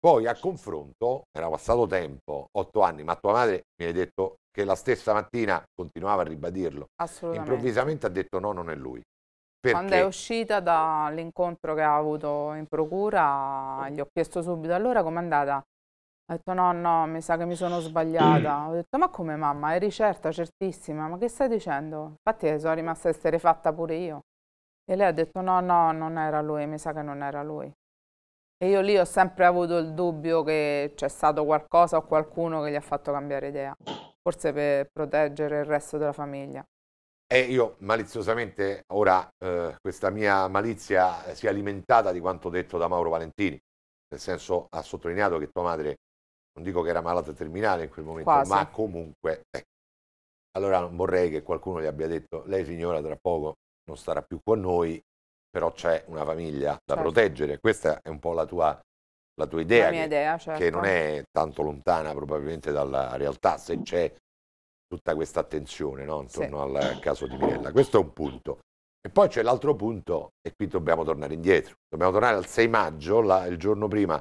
Poi a confronto, era passato tempo, otto anni, ma tua madre mi hai detto che la stessa mattina continuava a ribadirlo. Assolutamente. Improvvisamente ha detto no, non è lui. Perché? Quando è uscita dall'incontro che ha avuto in procura, oh. gli ho chiesto subito allora com'è andata ho detto no, no, mi sa che mi sono sbagliata. Ho detto ma come mamma, eri certa, certissima, ma che stai dicendo? Infatti eh, sono rimasta esterefatta pure io. E lei ha detto no, no, non era lui, mi sa che non era lui. E io lì ho sempre avuto il dubbio che c'è stato qualcosa o qualcuno che gli ha fatto cambiare idea, forse per proteggere il resto della famiglia. E io maliziosamente, ora eh, questa mia malizia eh, si è alimentata di quanto detto da Mauro Valentini, nel senso ha sottolineato che tua madre non dico che era malata terminale in quel momento, Quasi. ma comunque, ecco. allora non vorrei che qualcuno gli abbia detto, lei signora tra poco non starà più con noi, però c'è una famiglia da certo. proteggere, questa è un po' la tua, la tua idea, la che, idea certo. che, non certo. è tanto lontana probabilmente dalla realtà, se c'è tutta questa attenzione no? intorno sì. al caso di Mirella. Questo è un punto. E poi c'è l'altro punto, e qui dobbiamo tornare indietro. Dobbiamo tornare al 6 maggio, là, il giorno prima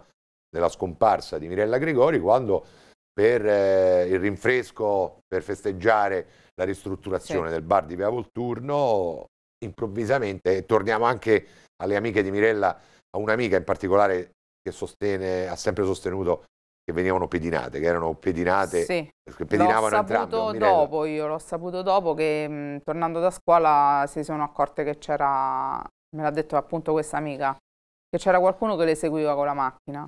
della scomparsa di Mirella Gregori quando per eh, il rinfresco, per festeggiare la ristrutturazione sì. del bar di Via Volturno, improvvisamente, e torniamo anche alle amiche di Mirella, a un'amica in particolare che sostiene, ha sempre sostenuto che venivano pedinate, che erano pedinate, sì. che pedinavano l'ho saputo entrambe, dopo, io l'ho saputo dopo che mh, tornando da scuola si sono accorte che c'era, me l'ha detto appunto questa amica, che c'era qualcuno che le seguiva con la macchina.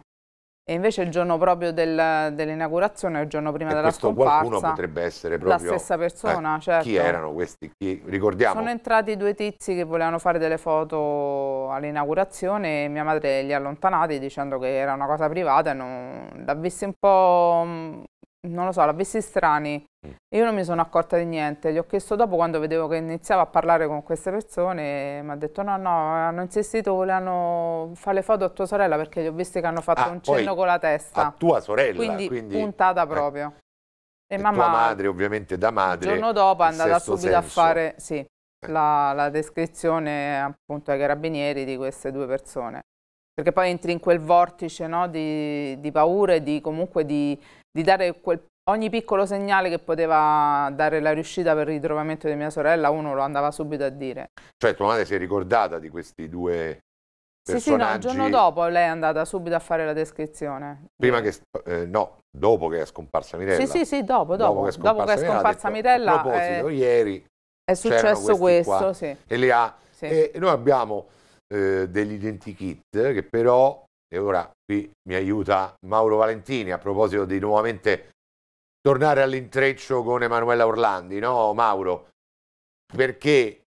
E invece il giorno proprio del, dell'inaugurazione, il giorno prima e della questo scomparsa, qualcuno potrebbe essere proprio la stessa eh, persona. Eh, certo. Chi erano questi? Chi, ricordiamo. Sono entrati due tizi che volevano fare delle foto all'inaugurazione e mia madre li ha allontanati dicendo che era una cosa privata. Non... L'ha vista un po' mm, non lo so, la vesti strani. Mm. Io non mi sono accorta di niente, gli ho chiesto dopo quando vedevo che iniziava a parlare con queste persone, mi ha detto no, no, hanno insistito, volevano fare le foto a tua sorella perché li ho visti che hanno fatto ah, un cenno con la testa. A tua sorella, quindi, quindi... puntata eh. proprio. Eh. E, e mamma, tua madre, ovviamente da madre. Il giorno dopo è andata subito senso. a fare sì, eh. la, la descrizione appunto ai carabinieri di queste due persone perché poi entri in quel vortice no, di, di, paura e di, comunque di, di dare quel, ogni piccolo segnale che poteva dare la riuscita per il ritrovamento di mia sorella, uno lo andava subito a dire. Cioè tua madre si è ricordata di questi due sì, sì, no, il giorno dopo lei è andata subito a fare la descrizione. Prima che, eh, no, dopo che è scomparsa Mirella. Sì, sì, sì, dopo, dopo. Dopo che è scomparsa, dopo che è scomparsa Detto, Mirella a proposito, è... Eh, ieri è successo questo, qua, sì. E le ha. Sì. E noi abbiamo eh, degli identikit che però, e ora qui mi aiuta Mauro Valentini a proposito di nuovamente tornare all'intreccio con Emanuela Orlandi, no Mauro? Perché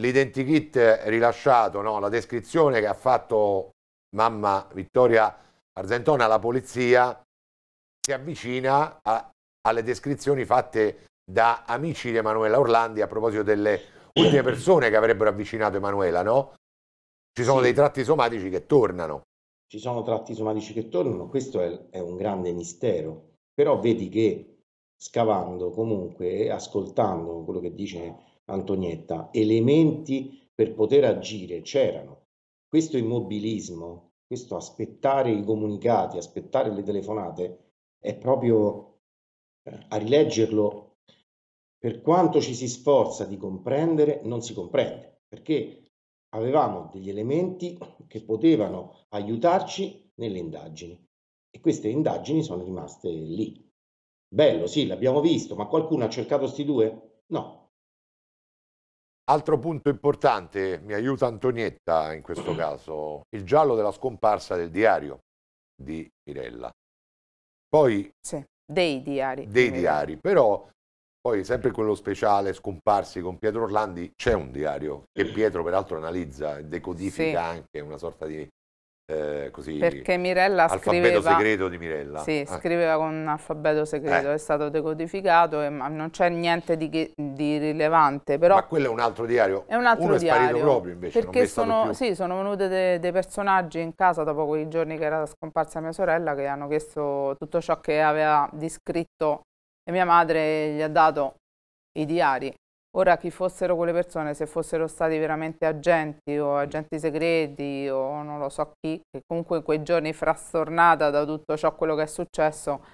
l'identikit rilasciato, no? la descrizione che ha fatto mamma Vittoria Arzentona alla polizia si avvicina a, alle descrizioni fatte da amici di Emanuela Orlandi a proposito delle ultime persone che avrebbero avvicinato Emanuela, no? Ci sono sì. dei tratti somatici che tornano ci sono tratti somatici che tornano, questo è, è un grande mistero, però vedi che scavando comunque, ascoltando quello che dice Antonietta, elementi per poter agire c'erano. Questo immobilismo, questo aspettare i comunicati, aspettare le telefonate, è proprio eh, a rileggerlo, per quanto ci si sforza di comprendere, non si comprende, perché avevamo degli elementi che potevano aiutarci nelle indagini e queste indagini sono rimaste lì. Bello, sì, l'abbiamo visto, ma qualcuno ha cercato questi due? No. Altro punto importante, mi aiuta Antonietta in questo caso, il giallo della scomparsa del diario di Mirella. Poi... Sì, dei diari. Dei diari, però poi sempre quello speciale Scomparsi con Pietro Orlandi c'è un diario che Pietro peraltro analizza, e decodifica sì. anche una sorta di eh, così, perché Mirella alfabeto scriveva, segreto di Mirella. Sì, eh. scriveva con un alfabeto segreto, eh. è stato decodificato, e, ma non c'è niente di, di, rilevante. Però ma quello è un altro diario. È un altro Uno diario. è sparito proprio invece. Perché sono, sì, sono venuti dei de personaggi in casa dopo quei giorni che era scomparsa mia sorella che hanno chiesto tutto ciò che aveva descritto e mia madre gli ha dato i diari. Ora chi fossero quelle persone, se fossero stati veramente agenti o agenti segreti o non lo so chi, che comunque in quei giorni frastornata da tutto ciò quello che è successo,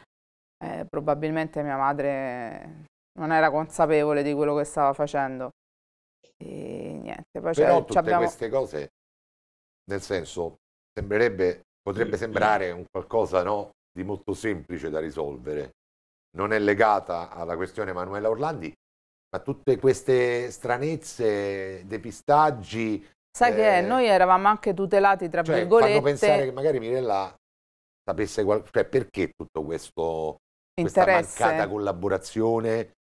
eh, probabilmente mia madre non era consapevole di quello che stava facendo. E niente, poi Però tutte abbiamo... queste cose, nel senso, sembrerebbe, potrebbe sembrare un qualcosa no, di molto semplice da risolvere non è legata alla questione Emanuela Orlandi, ma tutte queste stranezze, depistaggi... Sai eh, che noi eravamo anche tutelati, tra cioè, virgolette... fanno pensare che magari Mirella sapesse qual- cioè, perché tutto questo... Interesse. Questa mancata collaborazione,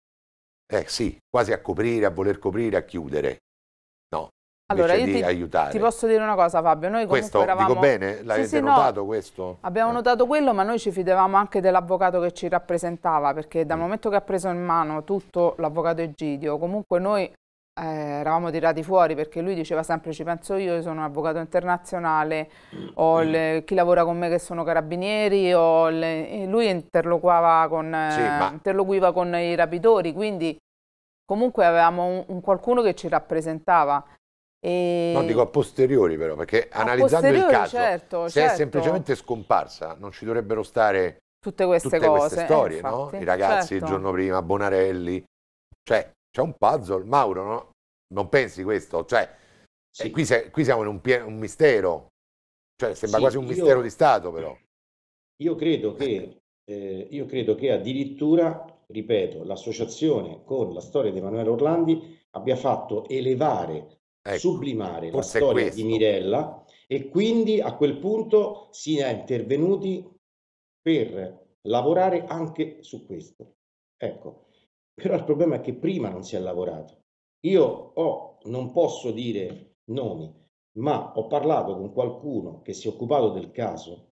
eh sì, quasi a coprire, a voler coprire, a chiudere allora, io ti, aiutare. Ti posso dire una cosa Fabio, noi questo, eravamo... dico bene? L'avete sì, sì, notato no, questo? Abbiamo eh. notato quello ma noi ci fidavamo anche dell'avvocato che ci rappresentava perché dal mm. momento che ha preso in mano tutto l'avvocato Egidio comunque noi eh, eravamo tirati fuori perché lui diceva sempre ci penso io, sono un avvocato internazionale, ho mm. le, chi lavora con me che sono carabinieri, le, lui interloquava con, eh, sì, ma... interloquiva con i rapitori, quindi comunque avevamo un, un qualcuno che ci rappresentava. E... Non dico a posteriori però, perché a analizzando il caso, certo, se certo. è semplicemente scomparsa, non ci dovrebbero stare tutte queste, tutte cose, queste eh, storie, eh, infatti, no? I ragazzi certo. il giorno prima, Bonarelli, cioè c'è un puzzle, Mauro, no? Non pensi questo? Cioè, sì. qui, se, qui, siamo in un, un mistero, cioè sembra sì, quasi un mistero io, di Stato però. Io credo che, eh, io credo che addirittura, ripeto, l'associazione con la storia di Emanuele Orlandi abbia fatto elevare ecco, sublimare la storia di Mirella e quindi a quel punto si è intervenuti per lavorare anche su questo. Ecco, però il problema è che prima non si è lavorato. Io ho, non posso dire nomi, ma ho parlato con qualcuno che si è occupato del caso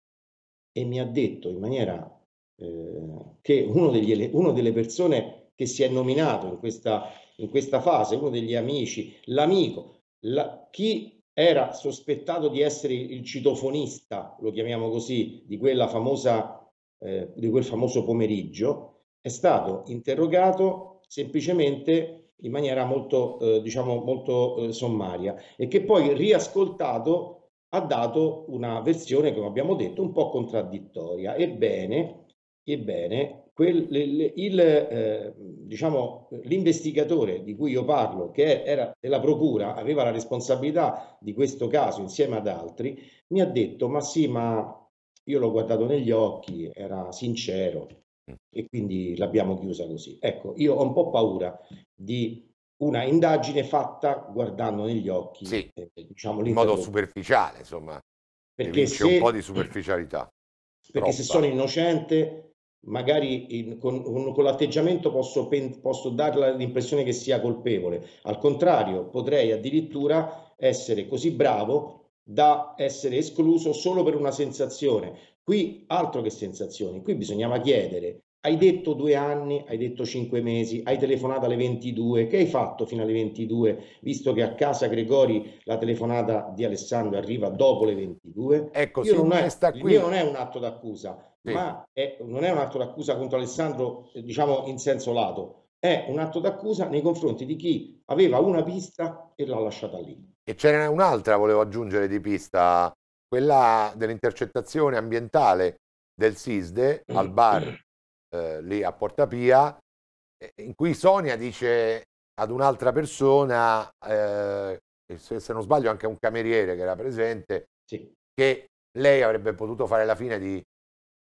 e mi ha detto in maniera eh, che uno, degli, uno delle persone che si è nominato in questa, in questa fase, uno degli amici, l'amico, la, chi era sospettato di essere il citofonista, lo chiamiamo così, di, famosa, eh, di quel famoso pomeriggio, è stato interrogato semplicemente in maniera molto, eh, diciamo, molto eh, sommaria e che poi riascoltato ha dato una versione, come abbiamo detto, un po' contraddittoria. Ebbene, ebbene eh, diciamo, l'investigatore diciamo, di cui io parlo, che era della procura, aveva la responsabilità di questo caso insieme ad altri, mi ha detto, ma sì, ma io l'ho guardato negli occhi, era sincero mm. e quindi l'abbiamo chiusa così. Ecco, io ho un po' paura di una indagine fatta guardando negli occhi, sì, eh, diciamo, in modo superficiale, insomma, perché se, un po' di superficialità. Perché Troppa. se sono innocente magari in, con, con l'atteggiamento posso, posso dare l'impressione che sia colpevole, al contrario potrei addirittura essere così bravo da essere escluso solo per una sensazione. Qui altro che sensazioni, qui bisognava chiedere hai detto due anni, hai detto cinque mesi, hai telefonato alle 22, che hai fatto fino alle 22, visto che a casa Gregori la telefonata di Alessandro arriva dopo le 22? Ecco, io non è, qui... il non è un atto d'accusa, sì. ma è, non è un atto d'accusa contro Alessandro, eh, diciamo in senso lato, è un atto d'accusa nei confronti di chi aveva una pista e l'ha lasciata lì. E c'era un'altra, volevo aggiungere, di pista, quella dell'intercettazione ambientale del SISDE mm. al bar eh, lì a Portapia, eh, in cui Sonia dice ad un'altra persona, eh, se non sbaglio anche a un cameriere che era presente, sì. che lei avrebbe potuto fare la fine di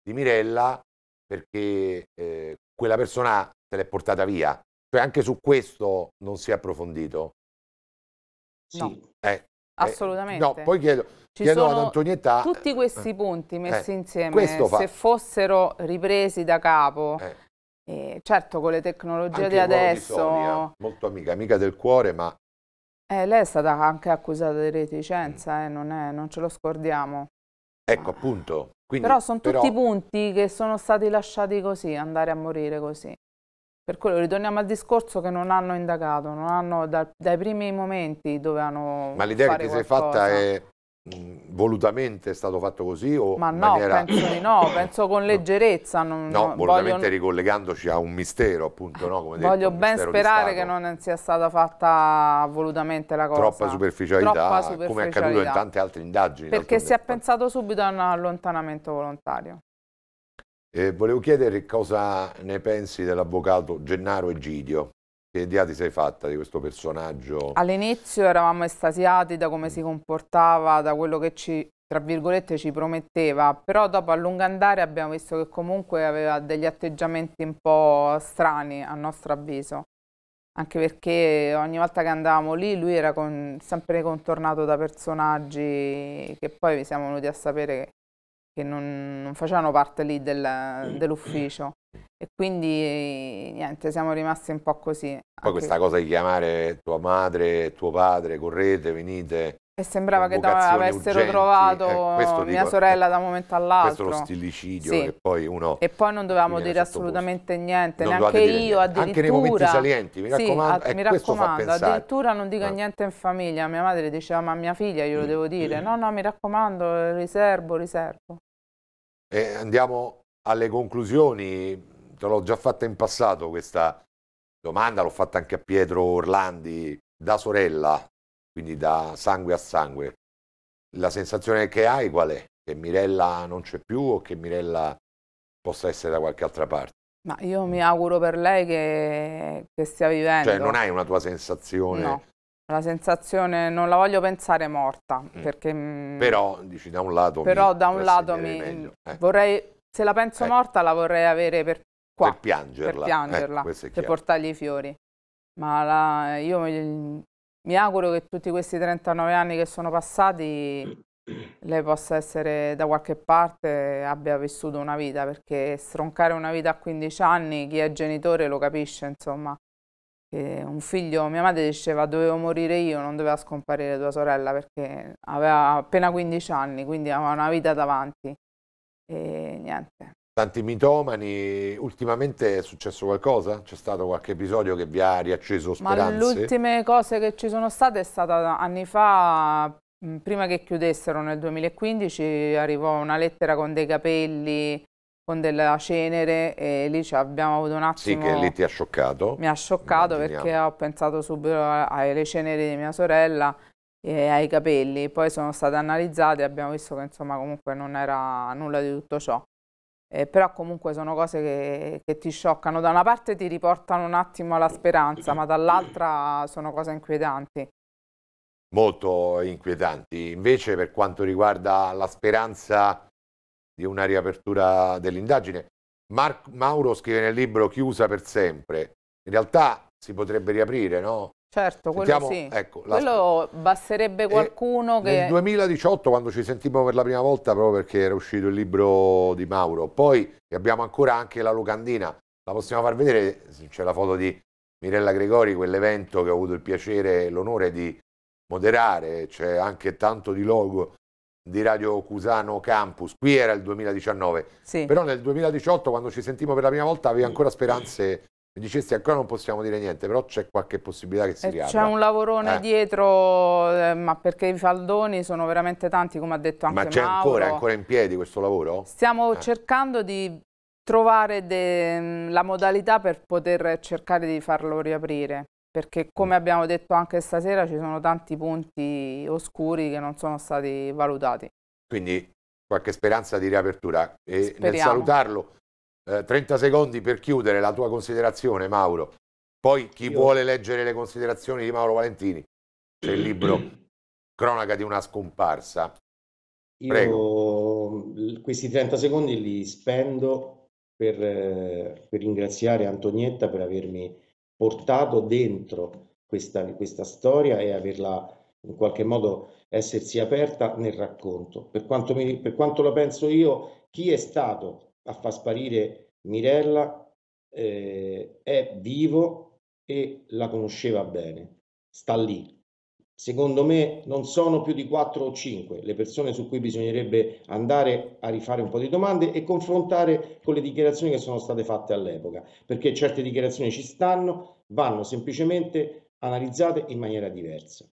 di Mirella perché eh, quella persona se l'è portata via. Cioè anche su questo non si è approfondito. Sì. Eh, eh, no. Eh, Assolutamente. no, poi chiedo, Ci chiedo ad Antonietta... Tutti questi eh, punti messi insieme, se fossero ripresi da capo, certo con le tecnologie anche di adesso... Di Sonia, molto amica, amica del cuore, ma... lei è stata anche accusata di reticenza, mm. non, è, non ce lo scordiamo. Ecco, appunto. Quindi, però sono però... tutti punti che sono stati lasciati così, andare a morire così. Per quello ritorniamo al discorso che non hanno indagato, non hanno, da, dai primi momenti dovevano Ma l'idea che ti qualcosa. sei fatta è Mm, volutamente è stato fatto così o Ma no, maniera... penso di no, penso con leggerezza. Non, no, volutamente voglio... ricollegandoci a un mistero, appunto, no? Come voglio detto, ben sperare che non sia stata fatta volutamente la cosa. Troppa superficialità, Troppa superficialità. come è accaduto in tante altre indagini. Perché si è pensato subito a un allontanamento volontario. Eh, volevo chiedere cosa ne pensi dell'avvocato Gennaro Egidio. Che idea ti sei fatta di questo personaggio? All'inizio eravamo estasiati da come mm. si comportava, da quello che ci, tra virgolette, ci prometteva, però dopo a lungo andare abbiamo visto che comunque aveva degli atteggiamenti un po' strani, a nostro avviso anche perché ogni volta che andavamo lì lui era con, sempre contornato da personaggi che poi siamo venuti a sapere che, che non, non, facevano parte lì del, mm. dell'ufficio. E quindi niente, siamo rimasti un po' così. Poi anche... questa cosa di chiamare tua madre, tuo padre, correte, venite. E sembrava che avessero urgenti. trovato eh, mia dico, sorella eh, da un momento all'altro. Questo lo stillicidio sì. poi uno... E poi non dovevamo dire assolutamente niente, non neanche io niente. addirittura. Anche nei momenti salienti, mi raccomando, sì, eh, mi raccomando addirittura non dico ah. niente in famiglia. Mia madre diceva, ma mia figlia glielo mm. devo dire. Mm. No, no, mi raccomando, riservo, riservo. E andiamo alle conclusioni, te l'ho già fatta in passato questa domanda, l'ho fatta anche a Pietro Orlandi, da sorella, quindi da sangue a sangue. La sensazione che hai qual è? Che Mirella non c'è più o che Mirella possa essere da qualche altra parte? Ma io mi auguro per lei che, che stia vivendo. Cioè non hai una tua sensazione? No. La sensazione non la voglio pensare morta, mm. perché... Mm, però, dici, da un lato... Però da un lato mi... Eh. Vorrei se la penso eh. morta la vorrei avere per qua. Per piangerla. Per, piangerla, eh, per portargli i fiori. Ma la, io mi, mi auguro che tutti questi 39 anni che sono passati lei possa essere da qualche parte, abbia vissuto una vita, perché stroncare una vita a 15 anni, chi è genitore lo capisce, insomma. Che un figlio, mia madre diceva dovevo morire io, non doveva scomparire tua sorella perché aveva appena 15 anni, quindi aveva una vita davanti e niente. Tanti mitomani, ultimamente è successo qualcosa? C'è stato qualche episodio che vi ha riacceso speranze? Ma le ultime cose che ci sono state è stata anni fa, prima che chiudessero nel 2015, arrivò una lettera con dei capelli, con della cenere e lì abbiamo avuto un attimo... Sì, che lì ti ha scioccato. Mi ha scioccato Immaginiamo. perché ho pensato subito alle ceneri di mia sorella eh, ai capelli. Poi sono state analizzate e abbiamo visto che insomma comunque non era nulla di tutto ciò. Eh, però comunque sono cose che, che, ti scioccano, da una parte ti riportano un attimo alla speranza, ma dall'altra sono cose inquietanti. Molto inquietanti. Invece per quanto riguarda la speranza di una riapertura dell'indagine, Mauro scrive nel libro chiusa per sempre. In realtà si potrebbe riaprire, no? Certo, quello Sentiamo, sì. Ecco, quello basterebbe qualcuno e che... Nel 2018 quando ci sentimmo per la prima volta proprio perché era uscito il libro di Mauro, poi abbiamo ancora anche la locandina, la possiamo far vedere, c'è la foto di Mirella Gregori, quell'evento che ho avuto il piacere e l'onore di moderare, c'è anche tanto di logo di Radio Cusano Campus, qui era il 2019, sì. però nel 2018 quando ci sentimmo per la prima volta avevi ancora speranze mi dicesti ancora non possiamo dire niente, però c'è qualche possibilità che si eh, riapra. C'è un lavorone eh. dietro, eh, ma perché i faldoni sono veramente tanti, come ha detto anche ma Mauro. Ma c'è ancora, ancora in piedi questo lavoro? Stiamo eh. cercando di trovare de, mm, la modalità per poter cercare di farlo riaprire, perché come mm. abbiamo detto anche stasera ci sono tanti punti oscuri che non sono stati valutati. Quindi qualche speranza di riapertura. E nel salutarlo 30 eh, secondi per chiudere la tua considerazione, Mauro. Poi chi Io... vuole leggere le considerazioni di Mauro Valentini, c'è il libro Cronaca di una scomparsa. Prego. questi 30 secondi li spendo per, per ringraziare Antonietta per avermi portato dentro questa, questa storia e averla in qualche modo essersi aperta nel racconto. Per quanto, mi, per quanto la penso io, chi è stato a far sparire Mirella eh, è vivo e la conosceva bene, sta lì. Secondo me non sono più di 4 o 5 le persone su cui bisognerebbe andare a rifare un po' di domande e confrontare con le dichiarazioni che sono state fatte all'epoca, perché certe dichiarazioni ci stanno, vanno semplicemente analizzate in maniera diversa.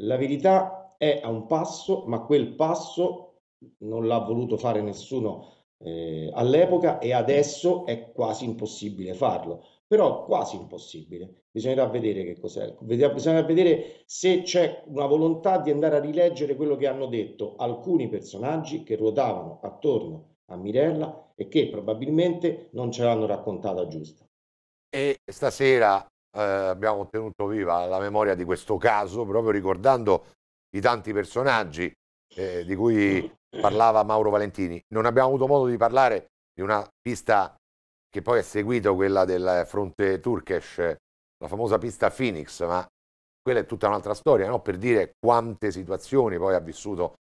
La verità è a un passo, ma quel passo non l'ha voluto fare nessuno eh, all'epoca e adesso è quasi impossibile farlo, però quasi impossibile. Bisognerà vedere che cos'è, bisognerà vedere se c'è una volontà di andare a rileggere quello che hanno detto alcuni personaggi che ruotavano attorno a Mirella e che probabilmente non ce l'hanno raccontata giusta. E stasera eh, abbiamo tenuto viva la memoria di questo caso proprio ricordando i tanti personaggi eh, di cui parlava Mauro Valentini. Non abbiamo avuto modo di parlare di una pista che poi ha seguito quella del fronte Turkish, la famosa pista Phoenix, ma quella è tutta un'altra storia, no? per dire quante situazioni poi ha vissuto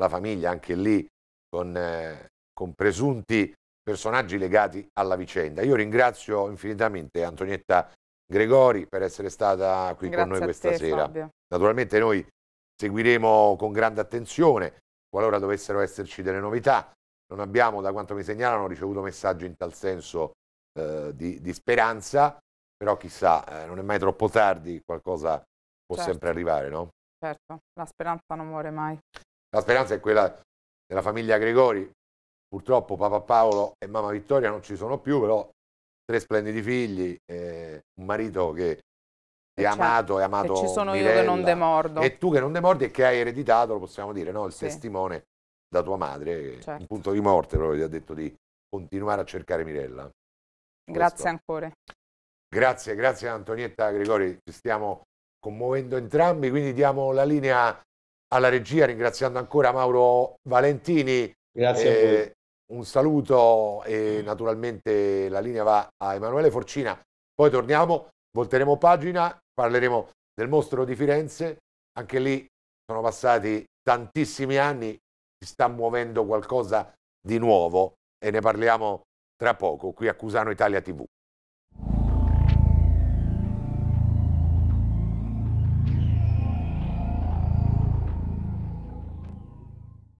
la famiglia anche lì con, eh, con presunti personaggi legati alla vicenda. Io ringrazio infinitamente Antonietta Gregori per essere stata qui Grazie con noi questa te, sera. Fabio. Naturalmente noi seguiremo con grande attenzione qualora dovessero esserci delle novità. Non abbiamo, da quanto mi segnalano, ricevuto messaggi in tal senso eh, di, di, speranza, però chissà, eh, non è mai troppo tardi, qualcosa può certo. sempre arrivare, no? Certo, la speranza non muore mai. La speranza è quella della famiglia Gregori. Purtroppo Papa Paolo e mamma Vittoria non ci sono più, però tre splendidi figli, eh, un marito che è cioè, amato, è amato. E ci sono Mirella, io che non demordo. E tu che non demordi e che hai ereditato, lo possiamo dire, no? il sì. testimone da tua madre, che certo. in punto di morte proprio ti ha detto di continuare a cercare Mirella. Grazie Questo. ancora. Grazie, grazie Antonietta Gregori, ci stiamo commuovendo entrambi, quindi diamo la linea alla regia ringraziando ancora Mauro Valentini. Grazie eh, a voi. Un saluto e naturalmente la linea va a Emanuele Forcina. Poi torniamo, volteremo pagina Parleremo del mostro di Firenze, anche lì sono passati tantissimi anni, si sta muovendo qualcosa di nuovo e ne parliamo tra poco qui a Cusano Italia TV.